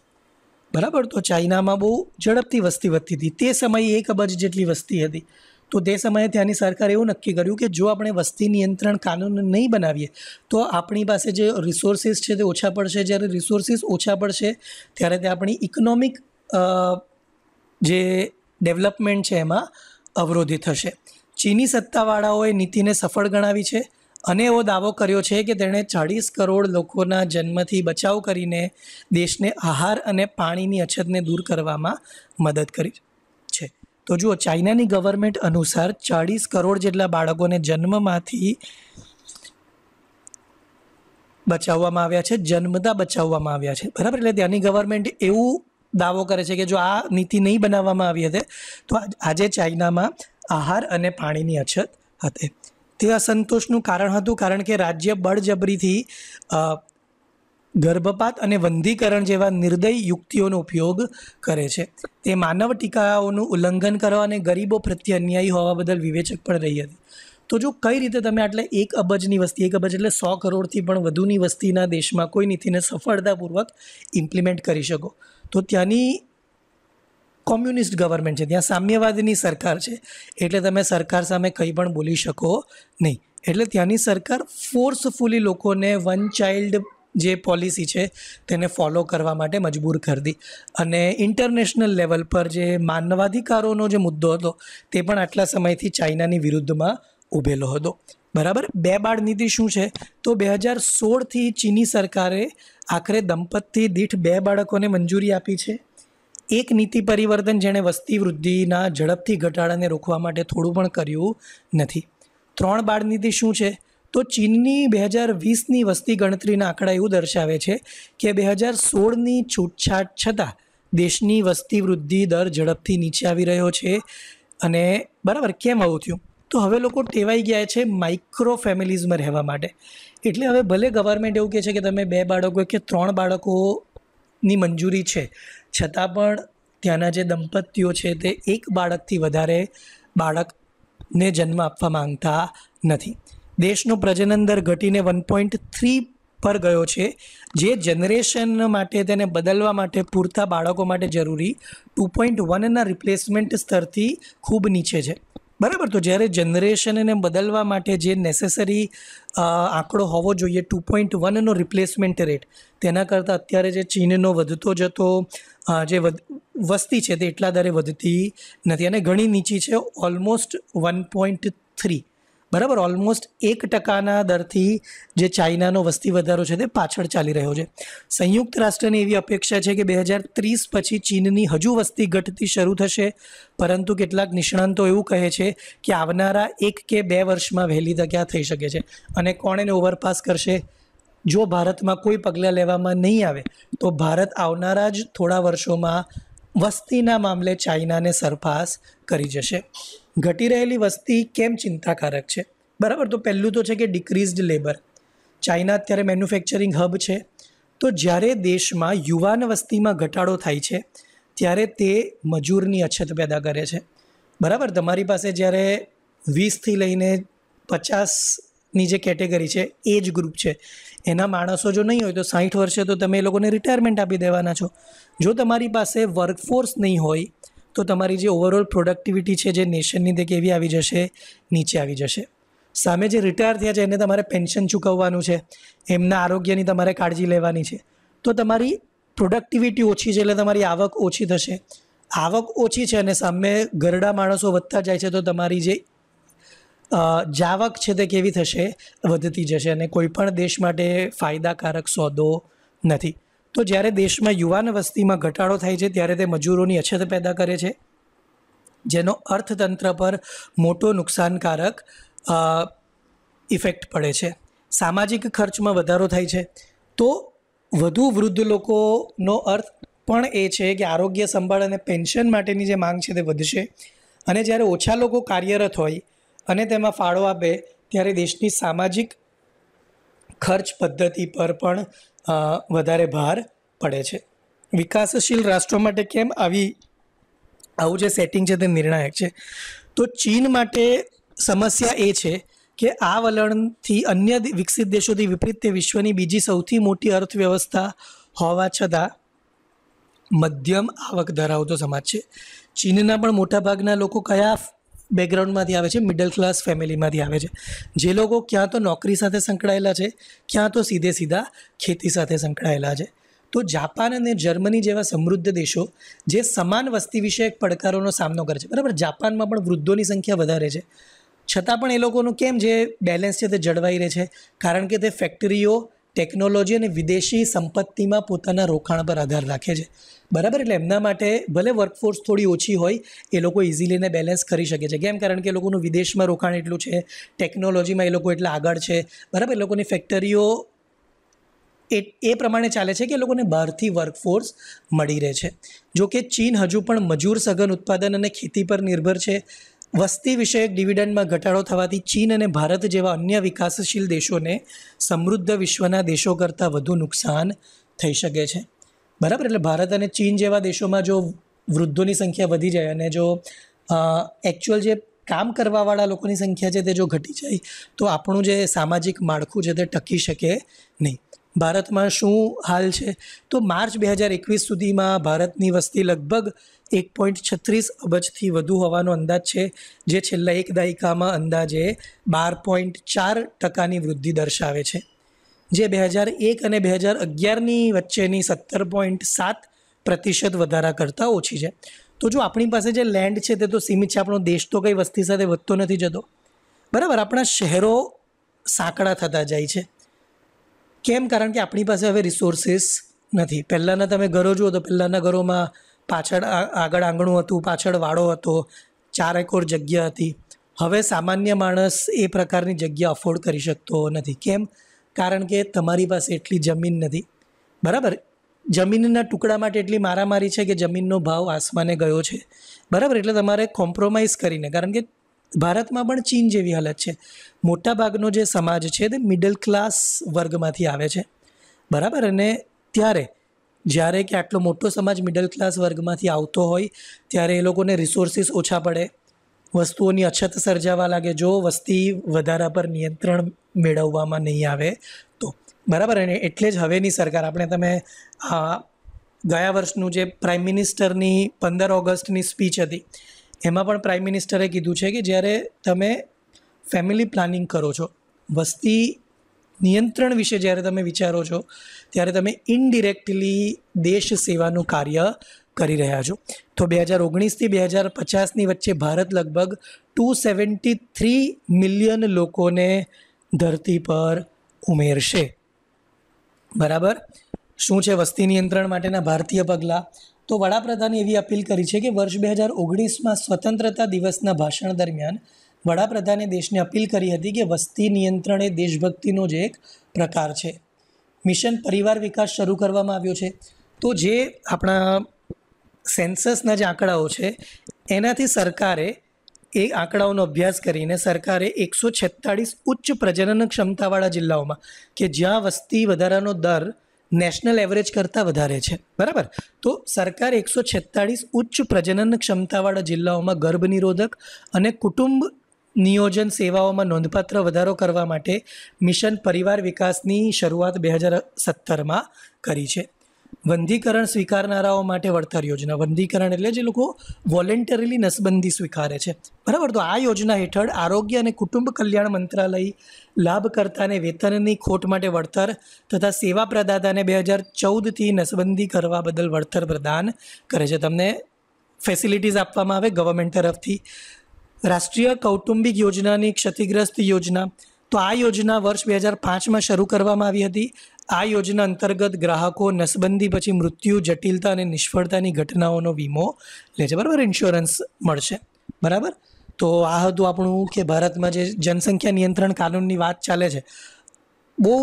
બરાબર તો ચાઇનામાં બહુ ઝડપથી વસ્તી વધતી હતી તે સમયે એક અબજ જેટલી વસ્તી હતી તો તે સમયે ત્યાંની સરકારે એવું નક્કી કર્યું કે જો આપણે વસ્તી નિયંત્રણ કાનૂન નહીં બનાવીએ તો આપણી પાસે જે રિસોર્સિસ છે તે ઓછા પડશે જ્યારે રિસોર્સિસ ઓછા પડશે ત્યારે તે આપણી ઇકોનોમિક જે ડેવલપમેન્ટ છે એમાં અવરોધી થશે ચીની સત્તાવાળાઓએ નીતિને સફળ ગણાવી છે અને એવો દાવો કર્યો છે કે તેણે ચાળીસ કરોડ લોકોના જન્મથી બચાવ કરીને દેશને આહાર અને પાણીની અછતને દૂર કરવામાં મદદ કરી છે તો જુઓ ચાઇનાની ગવર્મેન્ટ અનુસાર ચાળીસ કરોડ જેટલા બાળકોને જન્મમાંથી બચાવવામાં આવ્યા છે જન્મતા બચાવવામાં આવ્યા છે બરાબર એટલે ત્યાંની ગવર્મેન્ટ એવું દાવો કરે છે કે જો આ નીતિ નહીં બનાવવામાં આવી હતી તો આજે ચાઇનામાં આહાર અને પાણીની અછત હતી તે અસંતોષનું કારણ હતું કારણ કે રાજ્ય બળજબરીથી ગર્ભપાત અને વંધીકરણ જેવા નિર્દય યુક્તિઓનો ઉપયોગ કરે છે તે માનવ ટીકાઓનું ઉલ્લંઘન કરવા અને ગરીબો પ્રત્યે અન્યાયી હોવા બદલ વિવેચક પણ રહી હતી તો જો કઈ રીતે તમે આટલે એક અબજની વસ્તી એક અબજ એટલે સો કરોડથી પણ વધુની વસ્તીના દેશમાં કોઈ નીતિને સફળતાપૂર્વક ઇમ્પ્લિમેન્ટ કરી શકો તો ત્યાંની કોમ્યુનિસ્ટ ગવર્મેન્ટ છે ત્યાં સામ્યવાદની સરકાર છે એટલે તમે સરકાર સામે કંઈ પણ બોલી શકો નહીં એટલે ત્યાંની સરકાર ફોર્સફુલી લોકોને વન ચાઇલ્ડ જે પોલિસી છે તેને ફોલો કરવા માટે મજબૂર કરી અને ઇન્ટરનેશનલ લેવલ પર જે માનવાધિકારોનો જે મુદ્દો હતો તે પણ આટલા સમયથી ચાઇનાની વિરુદ્ધમાં ઊભેલો હતો બરાબર બે બાળ નીતિ શું છે તો બે હજાર સોળથી ચીની સરકારે આખરે દંપતી દીઠ બે બાળકોને મંજૂરી આપી છે એક નીતિ પરિવર્તન જેણે વસ્તી વૃદ્ધિના ઝડપથી ઘટાડાને રોકવા માટે થોડું પણ કર્યું નથી ત્રણ બાળ નીતિ શું છે તો ચીનની બે હજાર વીસની વસ્તી ગણતરીના આંકડા એવું દર્શાવે છે કે બે હજાર સોળની છૂટછાટ છતાં દેશની વસ્તી વૃદ્ધિ દર ઝડપથી નીચે આવી રહ્યો છે અને બરાબર કેમ આવું થયું તો હવે લોકો ટેવાઈ ગયા છે માઇક્રો ફેમિલીઝમાં રહેવા માટે એટલે હવે ભલે ગવર્મેન્ટ એવું કહે છે કે તમે બે બાળકો કે ત્રણ બાળકોની મંજૂરી છે છતાં પણ ત્યાંના જે દંપતીઓ છે તે એક બાળકથી વધારે બાળકને જન્મ આપવા માંગતા નથી દેશનો પ્રજનન દર ઘટીને વન પોઈન્ટ થ્રી પર ગયો છે જે જનરેશન માટે તેને બદલવા માટે પૂરતા બાળકો માટે જરૂરી ટુ પોઈન્ટ વનના રિપ્લેસમેન્ટ સ્તરથી ખૂબ નીચે છે બરાબર તો જ્યારે જનરેશનને બદલવા માટે જે નેસેસરી આંકડો હોવો જોઈએ ટુ પોઈન્ટ વનનો રિપ્લેસમેન્ટ રેટ તેના કરતાં અત્યારે જે ચીનનો વધતો જતો જે વસ્તી છે તે એટલા દરે વધતી નથી અને ઘણી નીચી છે ઓલમોસ્ટ વન પોઈન્ટ થ્રી બરાબર ઓલમોસ્ટ એક ટકાના દરથી જે ચાઇનાનો વસ્તી વધારો છે તે પાછળ ચાલી રહ્યો છે સંયુક્ત રાષ્ટ્રની એવી અપેક્ષા છે કે બે હજાર ત્રીસ પછી ચીનની હજુ વસ્તી ઘટતી શરૂ થશે પરંતુ કેટલાક નિષ્ણાંતો એવું કહે છે કે આવનારા એક કે બે વર્ષમાં વહેલી તક થઈ શકે છે અને કોણ એને ઓવરપાસ કરશે જો ભારતમાં કોઈ પગલાં લેવામાં નહીં આવે તો ભારત આવનારા જ થોડા વર્ષોમાં વસ્તીના મામલે ચાઇનાને સરપાસ કરી જશે ઘટી રહેલી વસ્તી કેમ ચિંતાકારક છે બરાબર તો પહેલું તો છે કે ડિક્રીઝડ લેબર ચાઇના અત્યારે મેન્યુફેક્ચરિંગ હબ છે તો જ્યારે દેશમાં યુવાન વસ્તીમાં ઘટાડો થાય છે ત્યારે તે મજૂરની અછત પેદા કરે છે બરાબર તમારી પાસે જ્યારે વીસથી લઈને પચાસ ની જે કેટેગરી છે એજ ગ્રુપ છે એના માણસો જો નહીં હોય તો સાઠ વર્ષે તો તમે એ લોકોને રિટાયરમેન્ટ આપી દેવાના છો જો તમારી પાસે વર્કફોર્સ નહીં હોય તો તમારી જે ઓવરઓલ પ્રોડક્ટિવિટી છે જે નેશનની તે કેવી આવી જશે નીચે આવી જશે સામે જે રિટાયર થયા છે એને તમારે પેન્શન ચૂકવવાનું છે એમના આરોગ્યની તમારે કાળજી લેવાની છે તો તમારી પ્રોડક્ટિવિટી ઓછી છે એટલે તમારી આવક ઓછી થશે આવક ઓછી છે અને સામે ગરડા માણસો વધતા જાય છે તો તમારી જે જાવક છે તે કેવી થશે વધતી જશે અને કોઈપણ દેશ માટે ફાયદાકારક સોદો નથી તો જ્યારે દેશમાં યુવાન વસ્તીમાં ઘટાડો થાય છે ત્યારે તે મજૂરોની અછત પેદા કરે છે જેનો અર્થતંત્ર પર મોટો નુકસાનકારક ઇફેક્ટ પડે છે સામાજિક ખર્ચમાં વધારો થાય છે તો વધુ વૃદ્ધ લોકોનો અર્થ પણ એ છે કે આરોગ્ય સંભાળ અને પેન્શન માટેની જે માંગ છે તે વધશે અને જ્યારે ઓછા લોકો કાર્યરત હોય અને તેમાં ફાળો આપે ત્યારે દેશની સામાજિક ખર્ચ પદ્ધતિ પર પણ વધારે ભાર પડે છે વિકાસશીલ રાષ્ટ્રો માટે કેમ આવી આવું જે સેટિંગ છે તે નિર્ણાયક છે તો ચીન માટે સમસ્યા એ છે કે આ વલણથી અન્ય વિકસિત દેશોથી વિપરીત તે વિશ્વની બીજી સૌથી મોટી અર્થવ્યવસ્થા હોવા છતાં મધ્યમ આવક ધરાવતો સમાજ છે ચીનના પણ મોટાભાગના લોકો કયા બેકગ્રાઉન્ડમાંથી આવે છે મિડલ ક્લાસ ફેમિલીમાંથી આવે છે જે લોકો ક્યાં તો નોકરી સાથે સંકળાયેલા છે ક્યાં તો સીધે સીધા ખેતી સાથે સંકળાયેલા છે તો જાપાન અને જર્મની જેવા સમૃદ્ધ દેશો જે સમાન વસ્તી વિષયક પડકારોનો સામનો કરે છે બરાબર જાપાનમાં પણ વૃદ્ધોની સંખ્યા વધારે છે છતાં પણ એ લોકોનું કેમ જે બેલેન્સ છે તે જળવાઈ રહે છે કારણ કે તે ફેક્ટરીઓ ટેકનોલોજી અને વિદેશી સંપત્તિમાં પોતાના રોકાણ પર આધાર રાખે છે બરાબર એટલે એમના માટે ભલે વર્કફોર્સ થોડી ઓછી હોય એ લોકો ઇઝીલી ઇઝીલીને બેલેન્સ કરી શકે છે કેમ કારણ કે એ લોકોનું વિદેશમાં રોકાણ એટલું છે ટેકનોલોજીમાં એ લોકો એટલા આગળ છે બરાબર એ લોકોની ફેક્ટરીઓ એ એ પ્રમાણે ચાલે છે કે એ લોકોને બહારથી વર્કફોર્સ મળી રહે છે જો કે ચીન હજુ પણ મજૂર સઘન ઉત્પાદન અને ખેતી પર નિર્ભર છે વસ્તી વિષયક ડિવિડન્ડમાં ઘટાડો થવાથી ચીન અને ભારત જેવા અન્ય વિકાસશીલ દેશોને સમૃદ્ધ વિશ્વના દેશો કરતાં વધુ નુકસાન થઈ શકે છે બરાબર એટલે ભારત અને ચીન જેવા દેશોમાં જો વૃદ્ધોની સંખ્યા વધી જાય અને જો એકચ્યુઅલ જે કામ કરવાવાળા લોકોની સંખ્યા છે તે જો ઘટી જાય તો આપણું જે સામાજિક માળખું છે તે ટકી શકે નહીં ભારતમાં શું હાલ છે તો માર્ચ બે હજાર એકવીસ સુધીમાં ભારતની વસ્તી લગભગ એક પોઈન્ટ છત્રીસ અબજથી વધુ હોવાનો અંદાજ છે જે છેલ્લા એક દાયકામાં અંદાજે બાર પોઈન્ટ ચાર ટકાની વૃદ્ધિ દર્શાવે છે જે બે હજાર એક અને બે હજાર અગિયારની વચ્ચેની સત્તર પોઈન્ટ સાત પ્રતિશત વધારા કરતાં ઓછી છે તો જો આપણી પાસે જે લેન્ડ છે તે તો સીમિત છે આપણો દેશ તો કંઈ વસ્તી સાથે વધતો નથી જતો બરાબર આપણા શહેરો સાંકડા થતા જાય છે કેમ કારણ કે આપણી પાસે હવે રિસોર્સિસ નથી પહેલાંના તમે ઘરો જુઓ તો પહેલાંના ઘરોમાં પાછળ આગળ આંગણું હતું પાછળ વાડો હતો ચાર એકોર જગ્યા હતી હવે સામાન્ય માણસ એ પ્રકારની જગ્યા અફોર્ડ કરી શકતો નથી કેમ કારણ કે તમારી પાસે એટલી જમીન નથી બરાબર જમીનના ટુકડા માટે એટલી મારામારી છે કે જમીનનો ભાવ આસમાને ગયો છે બરાબર એટલે તમારે કોમ્પ્રોમાઇઝ કરીને કારણ કે ભારતમાં પણ ચીન જેવી હાલત છે મોટાભાગનો જે સમાજ છે તે મિડલ ક્લાસ વર્ગમાંથી આવે છે બરાબર અને ત્યારે જ્યારે કે આટલો મોટો સમાજ મિડલ ક્લાસ વર્ગમાંથી આવતો હોય ત્યારે એ લોકોને રિસોર્સિસ ઓછા પડે વસ્તુઓની અછત સર્જાવા લાગે જો વસ્તી વધારા પર નિયંત્રણ મેળવવામાં નહીં આવે તો બરાબર અને એટલે જ હવેની સરકાર આપણે તમે ગયા વર્ષનું જે પ્રાઇમ મિનિસ્ટરની પંદર ઓગસ્ટની સ્પીચ હતી એમાં પણ પ્રાઇમ મિનિસ્ટરે કીધું છે કે જ્યારે તમે ફેમિલી પ્લાનિંગ કરો છો વસ્તી નિયંત્રણ વિશે જ્યારે તમે વિચારો છો ત્યારે તમે ઇનડિરેક્ટલી દેશ સેવાનું કાર્ય કરી રહ્યા છો તો બે હજાર ઓગણીસથી બે હજાર પચાસની વચ્ચે ભારત લગભગ ટુ સેવન્ટી થ્રી મિલિયન લોકોને ધરતી પર ઉમેરશે બરાબર શું છે વસ્તી નિયંત્રણ માટેના ભારતીય પગલાં તો વડાપ્રધાને એવી અપીલ કરી છે કે વર્ષ બે હજાર ઓગણીસમાં સ્વતંત્રતા દિવસના ભાષણ દરમિયાન વડાપ્રધાને દેશને અપીલ કરી હતી કે વસ્તી નિયંત્રણ એ દેશભક્તિનો જ એક પ્રકાર છે મિશન પરિવાર વિકાસ શરૂ કરવામાં આવ્યો છે તો જે આપણા સેન્સસના જે આંકડાઓ છે એનાથી સરકારે એ આંકડાઓનો અભ્યાસ કરીને સરકારે એકસો છેતાળીસ ઉચ્ચ પ્રજનન ક્ષમતાવાળા જિલ્લાઓમાં કે જ્યાં વસ્તી વધારાનો દર નેશનલ એવરેજ કરતાં વધારે છે બરાબર તો સરકાર એકસો છેતાળીસ ઉચ્ચ પ્રજનન ક્ષમતાવાળા જિલ્લાઓમાં ગર્ભ નિરોધક અને કુટુંબ નિયોજન સેવાઓમાં નોંધપાત્ર વધારો કરવા માટે મિશન પરિવાર વિકાસની શરૂઆત બે હજાર સત્તરમાં કરી છે વંધીકરણ સ્વીકારનારાઓ માટે વળતર યોજના વંધીકરણ એટલે જે લોકો વોલેન્ટરીલી નસબંધી સ્વીકારે છે બરાબર તો આ યોજના હેઠળ આરોગ્ય અને કુટુંબ કલ્યાણ મંત્રાલય લાભકર્તાને વેતનની ખોટ માટે વળતર તથા સેવા પ્રદાતાને બે હજાર ચૌદથી નસબંધી કરવા બદલ વળતર પ્રદાન કરે છે તમને ફેસિલિટીઝ આપવામાં આવે ગવર્મેન્ટ તરફથી રાષ્ટ્રીય કૌટુંબિક યોજનાની ક્ષતિગ્રસ્ત યોજના તો આ યોજના વર્ષ બે હજાર પાંચમાં શરૂ કરવામાં આવી હતી આ યોજના અંતર્ગત ગ્રાહકો નસબંધી પછી મૃત્યુ જટિલતા અને નિષ્ફળતાની ઘટનાઓનો વીમો લે છે બરાબર ઇન્સ્યોરન્સ મળશે બરાબર તો આ હતું આપણું કે ભારતમાં જે જનસંખ્યા નિયંત્રણ કાનૂનની વાત ચાલે છે બહુ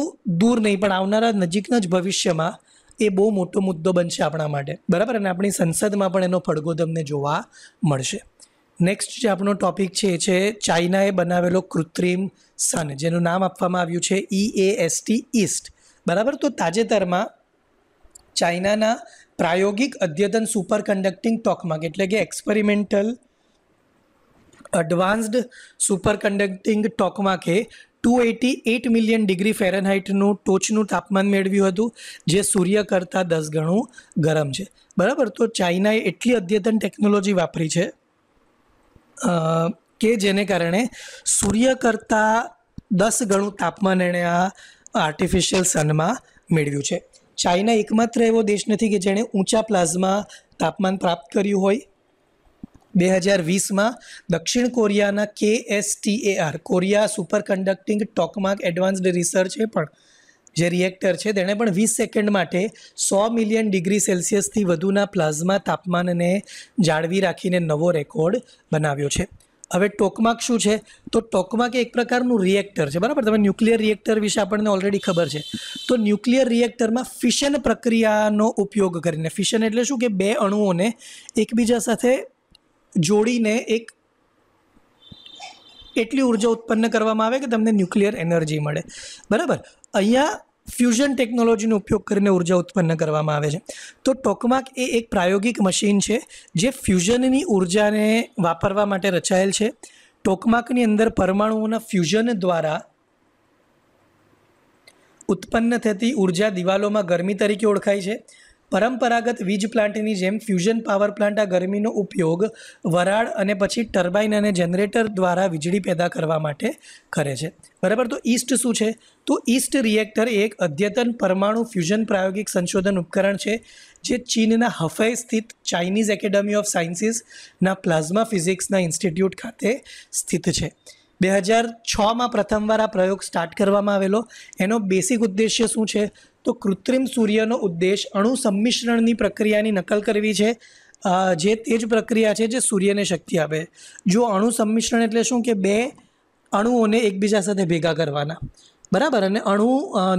દૂર નહીં પણ આવનારા નજીકના જ ભવિષ્યમાં એ બહુ મોટો મુદ્દો બનશે આપણા માટે બરાબર અને આપણી સંસદમાં પણ એનો પડઘો તમને જોવા મળશે નેક્સ્ટ જે આપણો ટોપિક છે એ છે ચાઇનાએ બનાવેલો કૃત્રિમ સન જેનું નામ આપવામાં આવ્યું છે E A S T east બરાબર તો તાજેતરમાં ચાઇનાના પ્રાયોગિક અદ્યતન સુપર કન્ડક્ટિંગ ટોકમાક એટલે કે એક્સપેરિમેન્ટલ એડવાન્સ્ડ સુપર કન્ડક્ટિંગ ટોકમાકે two eighty eight million degree ફેરનહાઇટનું ટોચનું તાપમાન મેળવ્યું હતું જે સૂર્ય કરતાં દસ ગણું ગરમ છે બરાબર તો ચાઇનાએ એટલી અદ્યતન ટેકનોલોજી વાપરી છે કે જેને કારણે સૂર્ય કરતાં દસ ગણું તાપમાન એણે આ આર્ટિફિશિયલ સનમાં મેળવ્યું છે ચાઇના એકમાત્ર એવો દેશ નથી કે જેણે ઊંચા પ્લાઝમા તાપમાન પ્રાપ્ત કર્યું હોય બે હજાર વીસમાં દક્ષિણ કોરિયાના K S Korea super conducting tokamak advanced રિસર્ચે પણ જે રિએક્ટર છે તેણે પણ વીસ સેકન્ડ માટે સો મિલિયન ડિગ્રી સેલ્સિયસથી વધુના પ્લાઝમા તાપમાનને જાળવી રાખીને નવો રેકોર્ડ બનાવ્યો છે હવે ટોકમાક શું છે તો ટોકમાક એક પ્રકારનું રિએક્ટર છે બરાબર તમે ન્યુક્લિયર રિએક્ટર વિશે આપણને ઓલરેડી ખબર છે તો ન્યુક્લિયર રિએક્ટરમાં ફિશન પ્રક્રિયાનો ઉપયોગ કરીને ફિશન એટલે શું કે બે અણુઓને એકબીજા સાથે જોડીને એક એટલી ઉર્જા ઉત્પન્ન કરવામાં આવે કે તમને ન્યુક્લિયર એનર્જી મળે બરાબર અહીંયા ફ્યુઝન ટેકનોલોજીનો ઉપયોગ કરીને ઊર્જા ઉત્પન્ન કરવામાં આવે છે તો ટોકમાક એ એક પ્રાયોગિક મશીન છે જે ફ્યુઝનની ઊર્જાને વાપરવા માટે રચાયેલ છે ટોકમાકની અંદર પરમાણુઓના ફ્યુઝન દ્વારા ઉત્પન્ન થતી ઉર્જા દિવાલોમાં ગરમી તરીકે ઓળખાય છે પરંપરાગત વીજ પ્લાન્ટની જેમ ફ્યુઝન પાવર પ્લાન્ટ આ ગરમીનો ઉપયોગ વરાળ અને પછી ટર્બાઇન અને જનરેટર દ્વારા વીજળી પેદા કરવા માટે કરે છે બરાબર તો ઈસ્ટ શું છે તો ઈસ્ટ રિએક્ટર એક અદ્યતન પરમાણુ ફ્યુઝન પ્રાયોગિક સંશોધન ઉપકરણ છે જે ચીનના હફે સ્થિત ચાઇનીઝ એકેડમી ઓફ સાયન્સીસના પ્લાઝમા ફિઝિક્સના ઇન્સ્ટિટ્યૂટ ખાતે સ્થિત છે બે હજાર છમાં પ્રથમવાર આ પ્રયોગ સ્ટાર્ટ કરવામાં આવેલો એનો બેસિક ઉદ્દેશ્ય શું છે તો કૃત્રિમ સૂર્યનો ઉદ્દેશ અણુ સંમિશ્રણની પ્રક્રિયાની નકલ કરવી છે જે તે જ પ્રક્રિયા છે જે સૂર્યને શક્તિ આપે જો અણુ સંમિશ્રણ એટલે શું કે બે અણુઓને એકબીજા સાથે ભેગા કરવાના બરાબર અને અણુ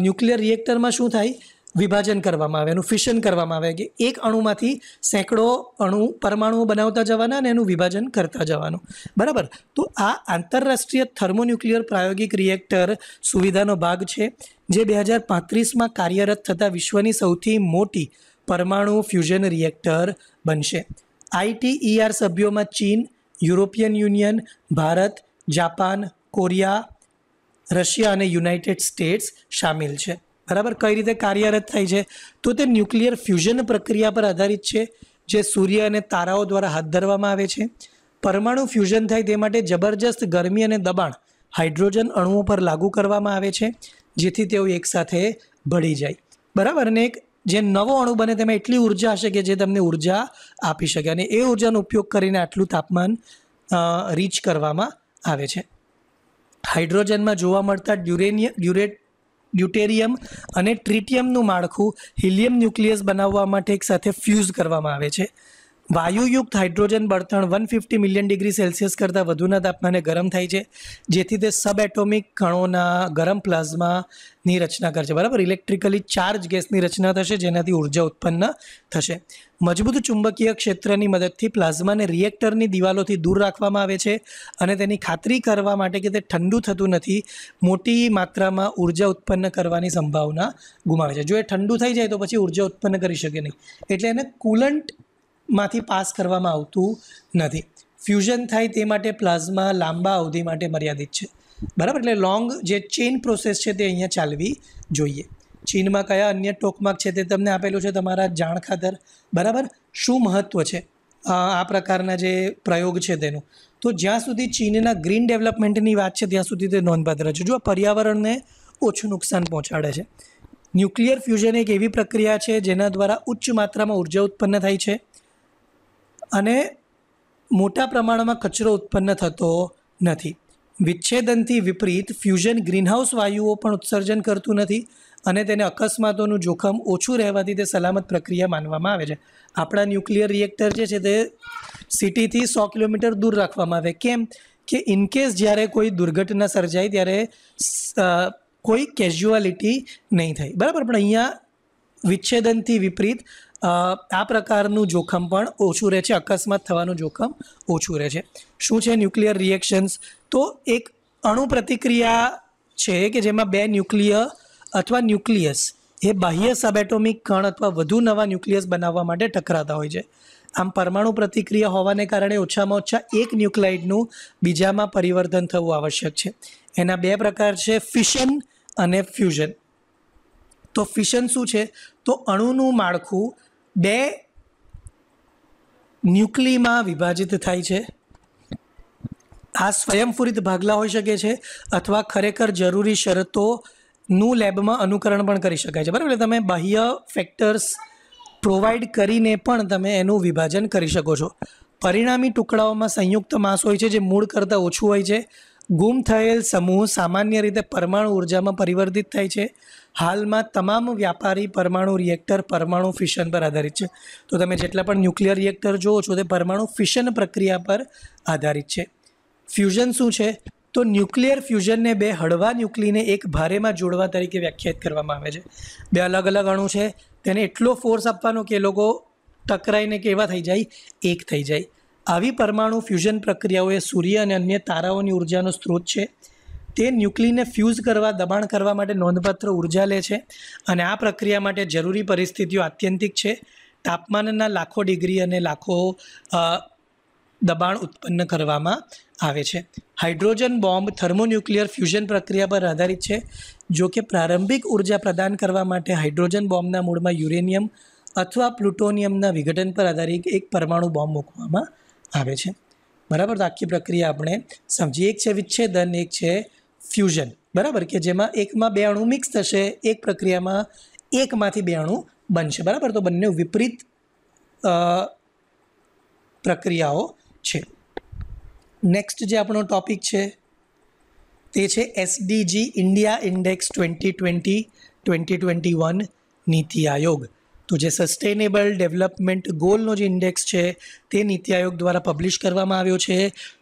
ન્યુક્લિયર રિએક્ટરમાં શું થાય વિભાજન કરવામાં આવે એનું ફિશન કરવામાં આવે કે એક અણુમાંથી સેંકડો અણુ પરમાણુઓ બનાવતા જવાના અને એનું વિભાજન કરતા જવાનું બરાબર તો આ આંતરરાષ્ટ્રીય થર્મોન્યુક્લિયર પ્રાયોગિક રિએક્ટર સુવિધાનો ભાગ છે જે બે હજાર પાંત્રીસમાં કાર્યરત થતા વિશ્વની સૌથી મોટી પરમાણુ ફ્યુઝન રિએક્ટર બનશે આઈટીઈઆર સભ્યોમાં ચીન European union Bharat Japan Korea Russia અને યુનાઇટેડ સ્ટેટ્સ સામેલ છે બરાબર કઈ રીતે કાર્યરત થાય છે તો તે ન્યુક્લિયર ફ્યુઝન પ્રક્રિયા પર આધારિત છે જે સૂર્ય અને તારાઓ દ્વારા હાથ ધરવામાં આવે છે પરમાણુ ફ્યુઝન થાય તે માટે જબરજસ્ત ગરમી અને દબાણ હાઇડ્રોજન અણુઓ પર લાગુ કરવામાં આવે છે જેથી તેઓ એકસાથે ભળી જાય બરાબર અને એક જે નવો અણુ બને તેમાં એટલી ઉર્જા હશે કે જે તમને ઉર્જા આપી શકે અને એ ઉર્જાનો ઉપયોગ કરીને આટલું તાપમાન રીચ કરવામાં આવે છે હાઇડ્રોજનમાં જોવા મળતા ડ્યુરેનિય ડ્યુરે ડ્યુટેરિયમ અને ટ્રિટિયમનું માળખું હિલિયમ ન્યુક્લિયસ બનાવવા માટે એકસાથે ફ્યુઝ કરવામાં આવે છે વાયુયુક્ત હાઇડ્રોજન બળતણ one fifty million degree Celsius કરતાં વધુના તાપમાને ગરમ થાય છે જેથી તે સબ એટોમિક કણોના ગરમ પ્લાઝમાની રચના કરશે બરાબર ઇલેક્ટ્રિકલી ચાર્જ ગેસની રચના થશે જેનાથી ઉર્જા ઉત્પન્ન થશે મજબૂત ચુંબકીય ક્ષેત્રની મદદથી પ્લાઝ્માને રિએક્ટરની દિવાલોથી દૂર રાખવામાં આવે છે અને તેની ખાતરી કરવા માટે કે તે ઠંડુ થતું નથી મોટી માત્રામાં ઉર્જા ઉત્પન્ન કરવાની સંભાવના ગુમાવે છે જો એ ઠંડુ થઈ જાય તો પછી ઉર્જા ઉત્પન્ન કરી શકે નહીં એટલે એને કુલન્ટ માંથી પાસ કરવામાં આવતું નથી ફ્યુઝન થાય તે માટે પ્લાઝમા લાંબા અવધિ માટે મર્યાદિત છે બરાબર એટલે લોંગ જે ચેઇન પ્રોસેસ છે તે અહીંયા ચાલવી જોઈએ ચીનમાં કયા અન્ય ટોકમાર્ક છે તે તમને આપેલું છે તમારા જાણ ખાતર બરાબર શું મહત્ત્વ છે આ પ્રકારના જે પ્રયોગ છે તેનું તો જ્યાં સુધી ચીનના ગ્રીન ડેવલપમેન્ટની વાત છે ત્યાં સુધી તે નોંધપાત્ર છે જો પર્યાવરણને ઓછું નુકસાન પહોંચાડે છે ન્યુક્લિયર ફ્યુઝન એક એવી પ્રક્રિયા છે જેના દ્વારા ઉચ્ચ માત્રામાં ઉર્જા ઉત્પન્ન થાય છે અને મોટા પ્રમાણમાં કચરો ઉત્પન્ન થતો નથી વિચ્છેદનથી વિપરીત ફ્યુઝન ગ્રીનહાઉસ વાયુઓ પણ ઉત્સર્જન કરતું નથી અને તેને અકસ્માતોનું જોખમ ઓછું રહેવાથી તે સલામત પ્રક્રિયા માનવામાં આવે છે આપણા ન્યુક્લિયર રિએક્ટર જે છે તે સિટીથી સો કિલોમીટર દૂર રાખવામાં આવે કેમ કે ઇનકેસ જ્યારે કોઈ દુર્ઘટના સર્જાય ત્યારે કોઈ કેઝ્યુઆલિટી નહીં થાય બરાબર પણ અહીંયા વિચ્છેદનથી વિપરીત આ પ્રકારનું જોખમ પણ ઓછું રહે છે અકસ્માત થવાનું જોખમ ઓછું રહે છે શું છે ન્યુક્લિયર રિએક્શન્સ તો એક અણુ પ્રતિક્રિયા છે કે જેમાં બે ન્યુક્લિયર અથવા ન્યુક્લિયસ એ બાહ્ય સબેટોમિક કણ અથવા વધુ નવા ન્યુક્લિયસ બનાવવા માટે ટકરાતા હોય છે આમ પરમાણુ પ્રતિક્રિયા હોવાને કારણે ઓછામાં ઓછા એક ન્યુક્લાઇડનું બીજામાં પરિવર્તન થવું આવશ્યક છે એના બે પ્રકાર છે ફિશન અને ફ્યુઝન તો ફિશન શું છે તો અણુનું માળખું બે ન્યુક્લીમાં વિભાજિત થાય છે આ સ્વયંફૂરિત ભાગલા હોઈ શકે છે અથવા ખરેખર જરૂરી શરતોનું લેબમાં અનુકરણ પણ કરી શકાય છે બરાબર તમે બાહ્ય ફેક્ટર્સ પ્રોવાઈડ કરીને પણ તમે એનું વિભાજન કરી શકો છો પરિણામી ટુકડાઓમાં સંયુક્ત માસ હોય છે જે મૂળ કરતાં ઓછું હોય છે ગુમ થયેલ સમૂહ સામાન્ય રીતે પરમાણુ ઉર્જામાં પરિવર્તિત થાય છે હાલમાં તમામ વ્યાપારી પરમાણુ રિએક્ટર પરમાણુ ફિશન પર આધારિત છે તો તમે જેટલા પણ ન્યુક્લિયર રિએક્ટર જુઓ છો તે પરમાણુ ફિશન પ્રક્રિયા પર આધારિત છે ફ્યુઝન શું છે તો ન્યુક્લિયર ફ્યુઝનને બે હળવા ન્યુક્લીને એક ભારેમાં જોડવા તરીકે વ્યાખ્યાયિત કરવામાં આવે છે બે અલગ અલગ અણુ છે તેને એટલો ફોર્સ આપવાનો કે એ લોકો ટકરાઈને કેવા થઈ જાય એક થઈ જાય આવી પરમાણુ ફ્યુઝન પ્રક્રિયાઓ એ સૂર્ય અને અન્ય તારાઓની ઉર્જાનો સ્ત્રોત છે તે ન્યુક્લીને ફ્યુઝ કરવા દબાણ કરવા માટે નોંધપાત્ર ઉર્જા લે છે અને આ પ્રક્રિયા માટે જરૂરી પરિસ્થિતિઓ આત્યંતિક છે તાપમાનના લાખો ડિગ્રી અને લાખો દબાણ ઉત્પન્ન કરવામાં આવે છે હાઇડ્રોજન બોમ્બ થર્મોન્યુક્લિયર ફ્યુઝન પ્રક્રિયા પર આધારિત છે જો કે પ્રારંભિક ઉર્જા પ્રદાન કરવા માટે હાઇડ્રોજન બોમ્બના મૂળમાં યુરેનિયમ અથવા પ્લુટોનિયમના વિઘટન પર આધારિત એક પરમાણુ બોમ્બ મૂકવામાં આવે છે બરાબર તો આખી પ્રક્રિયા આપણે સમજીએ એક છે વિચ્છેદન એક છે ફ્યુઝન બરાબર કે જેમાં એકમાં બે અણુ મિક્સ થશે એક પ્રક્રિયામાં એકમાંથી બે અણુ બનશે બરાબર તો બંને વિપરીત પ્રક્રિયાઓ છે નેક્સ્ટ જે આપણો ટોપિક છે તે છે SDG India index twenty twenty twenty twenty one NITI Aayog તો જે સસ્ટેનેબલ ડેવલપમેન્ટ ગોલનો જે ઇન્ડેક્સ છે તે નીતિ આયોગ દ્વારા પબ્લિશ કરવામાં આવ્યો છે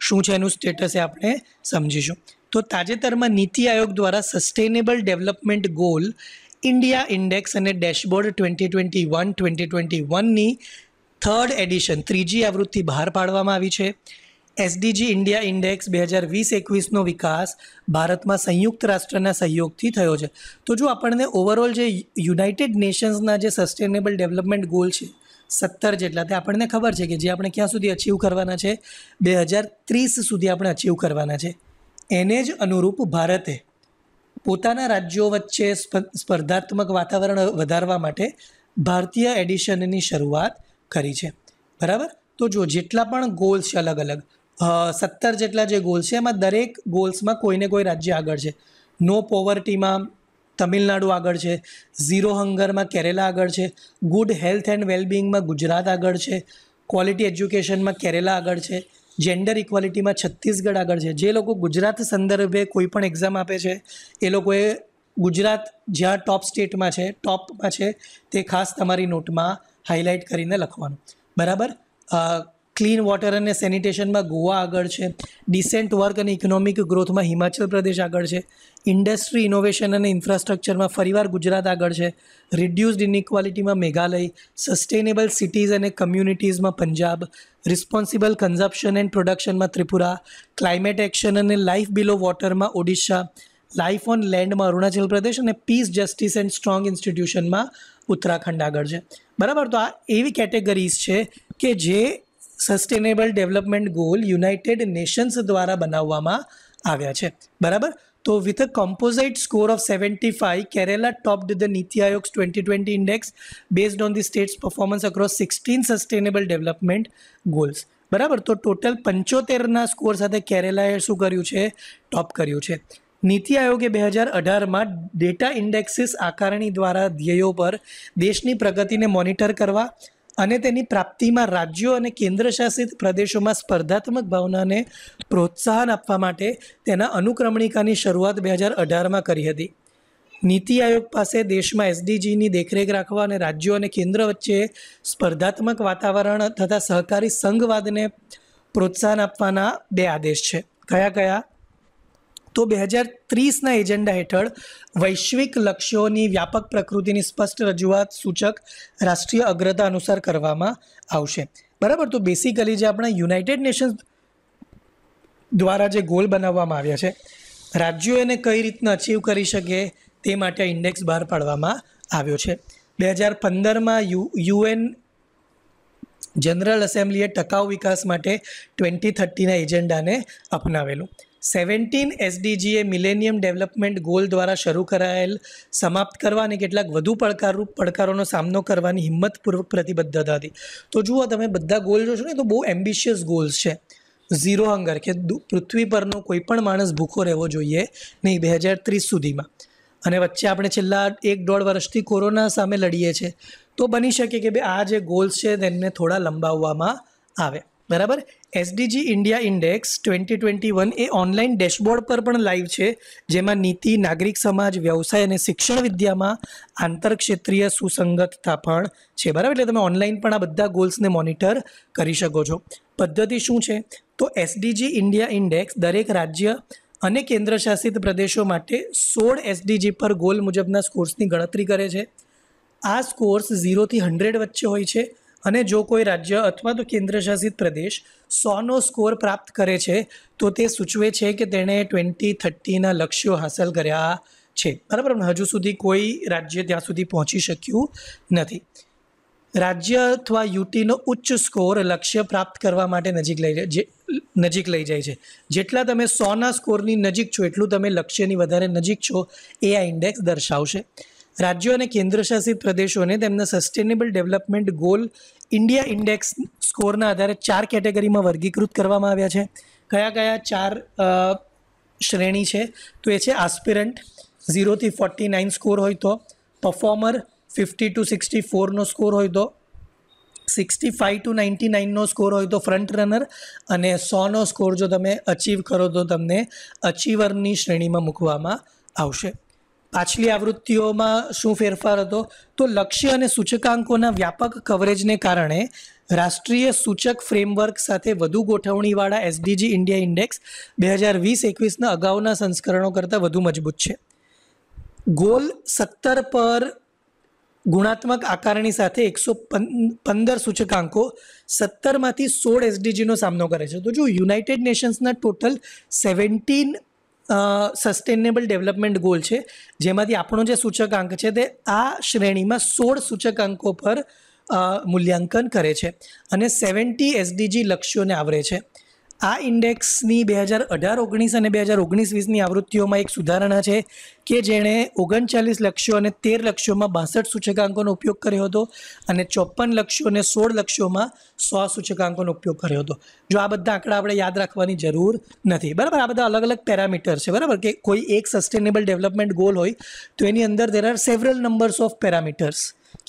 શું છે એનું સ્ટેટસ એ આપણે સમજીશું તો તાજેતરમાં નીતિ આયોગ દ્વારા sustainable development goal India index અને dashboard twenty twenty one twenty twenty વનની થર્ડ એડિશન ત્રીજી આવૃત્તિ બહાર પાડવામાં આવી છે એસડીજી ઇન્ડિયા ઇન્ડેક્સ બે હજાર વીસ એકવીસનો વિકાસ ભારતમાં સંયુક્ત રાષ્ટ્રના સહયોગથી થયો છે તો જો આપણને ઓવરઓલ જે યુનાઇટેડ નેશન્સના જે સસ્ટેનેબલ ડેવલપમેન્ટ ગોલ છે સત્તર જેટલા તે આપણને ખબર છે કે જે આપણે ક્યાં સુધી અચીવ કરવાના છે બે હજાર ત્રીસ સુધી આપણે અચીવ કરવાના છે એને જ અનુરૂપ ભારતે પોતાના રાજ્યો વચ્ચે સ્પર્ધાત્મક વાતાવરણ વધારવા માટે ભારતીય એડિશનની શરૂઆત કરી છે બરાબર તો જો જેટલા પણ ગોલ્સ છે અલગ અલગ સત્તર જેટલા જે ગોલ્સ છે એમાં દરેક ગોલ્સમાં કોઈને કોઈ રાજ્ય આગળ છે નો પોવર્ટીમાં તમિલનાડુ આગળ છે ઝીરો હંગરમાં કેરેલા આગળ છે ગુડ હેલ્થ એન્ડ વેલબિંગમાં ગુજરાત આગળ છે ક્વોલિટી એજ્યુકેશનમાં કેરેલા આગળ છે જેન્ડર ઇક્વાલિટીમાં છત્તીસગઢ આગળ છે જે લોકો ગુજરાત સંદર્ભે કોઈ પણ એક્ઝામ આપે છે એ લોકોએ ગુજરાત જ્યાં ટોપ સ્ટેટમાં છે ટોપમાં છે તે ખાસ તમારી નોટમાં હાઇલાઇટ કરીને લખવાનું બરાબર ક્લીન વોટર અને સેનિટેશનમાં ગોવા આગળ છે ડિસેન્ટ વર્ક અને ઇકોનોમિક ગ્રોથમાં હિમાચલ પ્રદેશ આગળ છે ઇન્ડસ્ટ્રી ઇનોવેશન અને ઇન્ફ્રાસ્ટ્રક્ચરમાં ફરીવાર ગુજરાત આગળ છે રિડ્યુસ્ડ ઇનઇક્વાલિટીમાં મેઘાલય સસ્ટેનેબલ સિટીઝ અને કમ્યુનિટીઝમાં પંજાબ રિસ્પોન્સિબલ કન્ઝપ્શન એન્ડ પ્રોડક્શનમાં ત્રિપુરા ક્લાઇમેટ એક્શન અને લાઈફ બિલો વોટરમાં ઓડિશા લાઈફ ઓન લેન્ડમાં અરુણાચલ પ્રદેશ અને પીસ જસ્ટિસ એન્ડ સ્ટ્રોંગ ઇન્સ્ટિટ્યુશનમાં ઉત્તરાખંડ આગળ છે બરાબર તો આ એવી કેટેગરીઝ છે કે જે sustainable development goal united nations દ્વારા બનાવવામાં આવ્યા છે બરાબર તો with a composite score of seventy five Kerala topped the NITI Aayog twenty twenty index based on the states performance across sixteen sustainable development goals બરાબર તો ટોટલ પંચોતેરના સ્કોર સાથે કેરેલાએ શું કર્યું છે ટોપ કર્યું છે નીતિ આયોગે બે હજાર અઢારમાં ડેટા ઇન્ડેક્સિસ આકારણી દ્વારા ધ્યેયો પર દેશની પ્રગતિને મોનિટર કરવા અને તેની પ્રાપ્તિમાં રાજ્યો અને કેન્દ્રશાસિત પ્રદેશોમાં સ્પર્ધાત્મક ભાવનાને પ્રોત્સાહન આપવા માટે તેના અનુક્રમણિકાની શરૂઆત બે હજાર અઢારમાં કરી હતી નીતિ આયોગ પાસે દેશમાં એસડીજીની દેખરેખ રાખવા અને રાજ્યો અને કેન્દ્ર વચ્ચે સ્પર્ધાત્મક વાતાવરણ તથા સહકારી સંઘવાદને પ્રોત્સાહન આપવાના બે આદેશ છે કયા કયા તો બે હજાર ત્રીસના એજન્ડા હેઠળ વૈશ્વિક લક્ષ્યોની વ્યાપક પ્રકૃતિની સ્પષ્ટ રજૂઆત સૂચક રાષ્ટ્રીય અગ્રતા અનુસાર કરવામાં આવશે બરાબર તો બેસિકલી જે આપણા યુનાઇટેડ નેશન્સ દ્વારા જે ગોલ બનાવવામાં આવ્યા છે રાજ્યો એને કઈ રીતના અચીવ કરી શકે તે માટે ઇન્ડેક્સ બહાર પાડવામાં આવ્યો છે બે હજાર પંદરમાં યુ યુએન જનરલ એસેમ્બલીએ ટકાઉ વિકાસ માટે ટ્વેન્ટી થર્ટીના એજન્ડાને અપનાવેલું સેવન્ટીન એસડીજીએ મિલેનિયમ ડેવલપમેન્ટ ગોલ દ્વારા શરૂ કરાયેલ સમાપ્ત કરવા અને કેટલાક વધુ પડકારરૂપ પડકારોનો સામનો કરવાની હિંમતપૂર્વક પ્રતિબદ્ધતા હતી તો જુઓ તમે બધા ગોલ જોશો ને તો બહુ એમ્બિશિયસ ગોલ્સ છે ઝીરો હંગર કે પૃથ્વી પરનો કોઈ પણ માણસ ભૂખો રહેવો જોઈએ નહીં બે હજાર ત્રીસ સુધીમાં અને વચ્ચે આપણે છેલ્લા એક દોઢ વર્ષથી કોરોના સામે લડીએ છીએ તો બની શકે કે ભાઈ આ જે ગોલ્સ છે તેમને થોડા લંબાવવામાં આવે બરાબર SDG India index twenty twenty one એ ઓનલાઈન ડેશબોર્ડ પર પણ લાઈવ છે જેમાં નીતિ નાગરિક સમાજ વ્યવસાય અને શિક્ષણ વિદ્યામાં આંતરક્ષેત્રીય સુસંગતતા પણ છે બરાબર એટલે તમે ઓનલાઈન પણ આ બધા ગોલ્સને મોનિટર કરી શકો છો પદ્ધતિ શું છે તો એસડીજી ઇન્ડિયા ઇન્ડેક્સ દરેક રાજ્ય અને કેન્દ્રશાસિત પ્રદેશો માટે સોળ એસડીજી પર ગોલ મુજબના સ્કોર્સની ગણતરી કરે છે આ સ્કોર્સ ઝીરોથી હંડ્રેડ વચ્ચે હોય છે અને જો કોઈ રાજ્ય અથવા તો કેન્દ્રશાસિત પ્રદેશ સોનો સ્કોર પ્રાપ્ત કરે છે તો તે સૂચવે છે કે તેણે ટ્વેન્ટી થર્ટીના લક્ષ્યો હાંસલ કર્યા છે બરાબર હજુ સુધી કોઈ રાજ્ય ત્યાં સુધી પહોંચી શક્યું નથી રાજ્ય અથવા યુટીનો ઉચ્ચ સ્કોર લક્ષ્ય પ્રાપ્ત કરવા માટે નજીક લઈ જાય નજીક લઈ જાય છે જેટલા તમે સોના સ્કોરની નજીક છો એટલું તમે લક્ષ્યની વધારે નજીક છો એ આ ઇન્ડેક્સ દર્શાવશે રાજ્યો અને કેન્દ્રશાસિત પ્રદેશોને તેમના sustainable development goal India index સ્કોરના આધારે ચાર કેટેગરીમાં વર્ગીકૃત કરવામાં આવ્યા છે કયા કયા ચાર શ્રેણી છે તો એ છે આસ્પિરન્ટ ઝીરોથી ફોર્ટી નાઇન સ્કોર હોય તો પરફોર્મર ફિફ્ટી ટુ સિક્સટી ફોરનો સ્કોર હોય તો સિક્સટી ફાઇવ ટુ નાઇન્ટી નાઇનનો સ્કોર હોય તો ફ્રન્ટ રનર અને સોનો સ્કોર જો તમે અચીવ કરો તો તમને અચીવરની શ્રેણીમાં મૂકવામાં આવશે પાછલી આવૃત્તિઓમાં શું ફેરફાર હતો તો લક્ષ્ય અને સૂચકાંકોના વ્યાપક કવરેજને કારણે રાષ્ટ્રીય સૂચક ફ્રેમવર્ક સાથે વધુ ગોઠવણીવાળા એસડીજી ઇન્ડિયા ઇન્ડેક્સ બે હજાર વીસ એકવીસના અગાઉના સંસ્કરણો કરતાં વધુ મજબૂત છે ગોલ સત્તર પર ગુણાત્મક આકારણી સાથે એકસો પંદર સૂચકાંકો સત્તરમાંથી સોળ એસડીજીનો સામનો કરે છે તો જો યુનાઇટેડ નેશન્સના total seventeen sustainable development goal છે જેમાંથી આપણો જે સૂચકાંક છે તે આ શ્રેણીમાં સોળ સૂચકાંકો પર મૂલ્યાંકન કરે છે અને સેવન્ટી એસડીજી લક્ષ્યોને આવરે છે આ ઇન્ડેક્સની બે હજાર અઢાર ઓગણીસ અને બે હજાર ઓગણીસ વીસની આવૃત્તિઓમાં એક સુધારણા છે કે જેણે ઓગણચાલીસ લક્ષ્યો અને તેર લક્ષ્યોમાં બાસઠ સૂચકાંકોનો ઉપયોગ કર્યો હતો અને ચોપન લક્ષ્યો અને સોળ લક્ષ્યોમાં સો સૂચકાંકોનો ઉપયોગ કર્યો હતો જો આ બધા આંકડા આપણે યાદ રાખવાની જરૂર નથી બરાબર આ બધા અલગ અલગ પેરામીટર છે બરાબર કે કોઈ એક સસ્ટેનેબલ ડેવલપમેન્ટ ગોલ હોય તો એની અંદર there are several numbers of parameters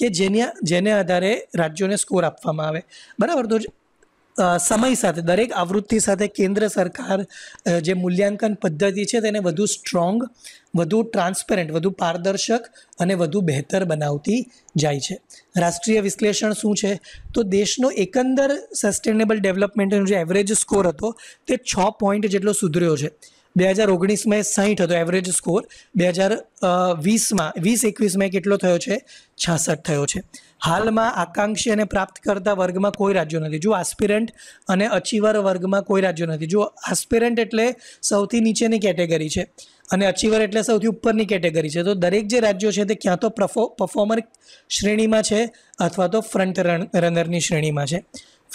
કે જેની જેને આધારે રાજ્યોને સ્કોર આપવામાં આવે બરાબર તો સમય સાથે દરેક આવૃત્તિ સાથે કેન્દ્ર સરકાર જે મૂલ્યાંકન પદ્ધતિ છે તેને વધુ સ્ટ્રોંગ વધુ ટ્રાન્સપેરન્ટ વધુ પારદર્શક અને વધુ બહેતર બનાવતી જાય છે રાષ્ટ્રીય વિશ્લેષણ શું છે તો દેશનો એકંદર સસ્ટેનેબલ ડેવલપમેન્ટનો જે એવરેજ સ્કોર હતો તે છ પોઈન્ટ જેટલો સુધર્યો છે બે હજાર ઓગણીસમાં સાહીઠ હતો એવરેજ સ્કોર બે હજાર વીસમાં વીસ એકવીસમાં કેટલો થયો છે છાસઠ થયો છે હાલમાં આકાંક્ષી અને પ્રાપ્ત કરતા વર્ગમાં કોઈ રાજ્યો નથી જો આસ્પિરન્ટ અને અચીવર વર્ગમાં કોઈ રાજ્યો નથી જો આસ્પિરન્ટ એટલે સૌથી નીચેની કેટેગરી છે અને અચીવર એટલે સૌથી ઉપરની કેટેગરી છે તો દરેક જે રાજ્યો છે તે ક્યાં તો પરફોર્મર શ્રેણીમાં છે અથવા તો ફ્રન્ટ રન રનરની શ્રેણીમાં છે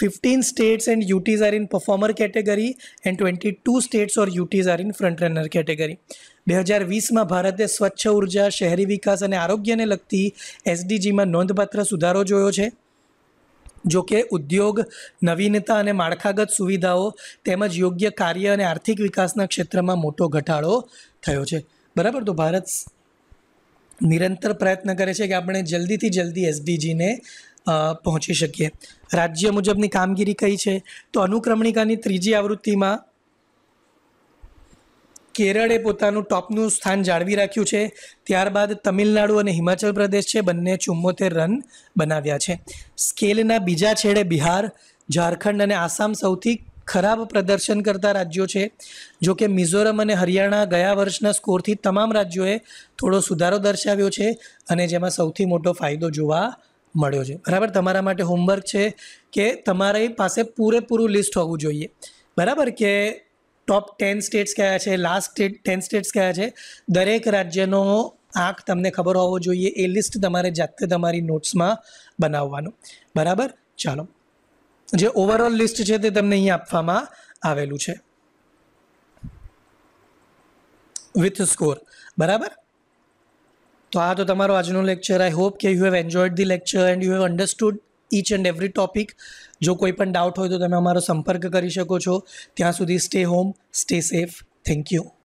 fifteen states and UTs are in performer category and twenty two states or UTs are in front runner category બે હજાર વીસમાં ભારતે સ્વચ્છ ઉર્જા શહેરી વિકાસ અને આરોગ્યને લગતી એસડીજીમાં નોંધપાત્ર સુધારો જોયો છે જોકે ઉદ્યોગ નવીનતા અને માળખાગત સુવિધાઓ તેમજ યોગ્ય કાર્ય અને આર્થિક વિકાસના ક્ષેત્રમાં મોટો ઘટાડો થયો છે બરાબર તો ભારત નિરંતર પ્રયત્ન કરે છે કે આપણે જલ્દીથી જલ્દી એસડીજીને પહોંચી શકીએ રાજ્ય મુજબની કામગીરી કઈ છે તો અનુક્રમણિકાની ત્રીજી આવૃત્તિમાં કેરળે પોતાનું ટોપનું સ્થાન જાળવી રાખ્યું છે ત્યારબાદ તમિલનાડુ અને હિમાચલ પ્રદેશ છે બંને ચુમ્મોતેર રન બનાવ્યા છે સ્કેલના બીજા છેડે બિહાર ઝારખંડ અને આસામ સૌથી ખરાબ પ્રદર્શન કરતા રાજ્યો છે જો કે મિઝોરમ અને હરિયાણા ગયા વર્ષના સ્કોરથી તમામ રાજ્યોએ થોડો સુધારો દર્શાવ્યો છે અને જેમાં સૌથી મોટો ફાયદો જોવા મળ્યો છે બરાબર તમારા માટે હોમવર્ક છે કે તમારી પાસે પૂરેપૂરું લિસ્ટ હોવું જોઈએ બરાબર કે ટોપ ટેન સ્ટેટ્સ કયા છે લાસ્ટ ટેન સ્ટેટ્સ કયા છે દરેક રાજ્યનો આંખ તમને ખબર હોવો જોઈએ એ લિસ્ટ તમારે જાતે તમારી નોટ્સમાં બનાવવાનું બરાબર ચાલો જે ઓવરઓલ લિસ્ટ છે તે તમને અહીં આપવામાં આવેલું છે વિથ સ્કોર બરાબર તો આ તો તમારો આજનો લેક્ચર આઈ હોપ કે you have enjoyed the lecture and you have understood each and every topic જો કોઈ પણ ડાઉટ હોય તો તમે અમારો સંપર્ક કરી શકો છો ત્યાં સુધી stay home stay safe thank you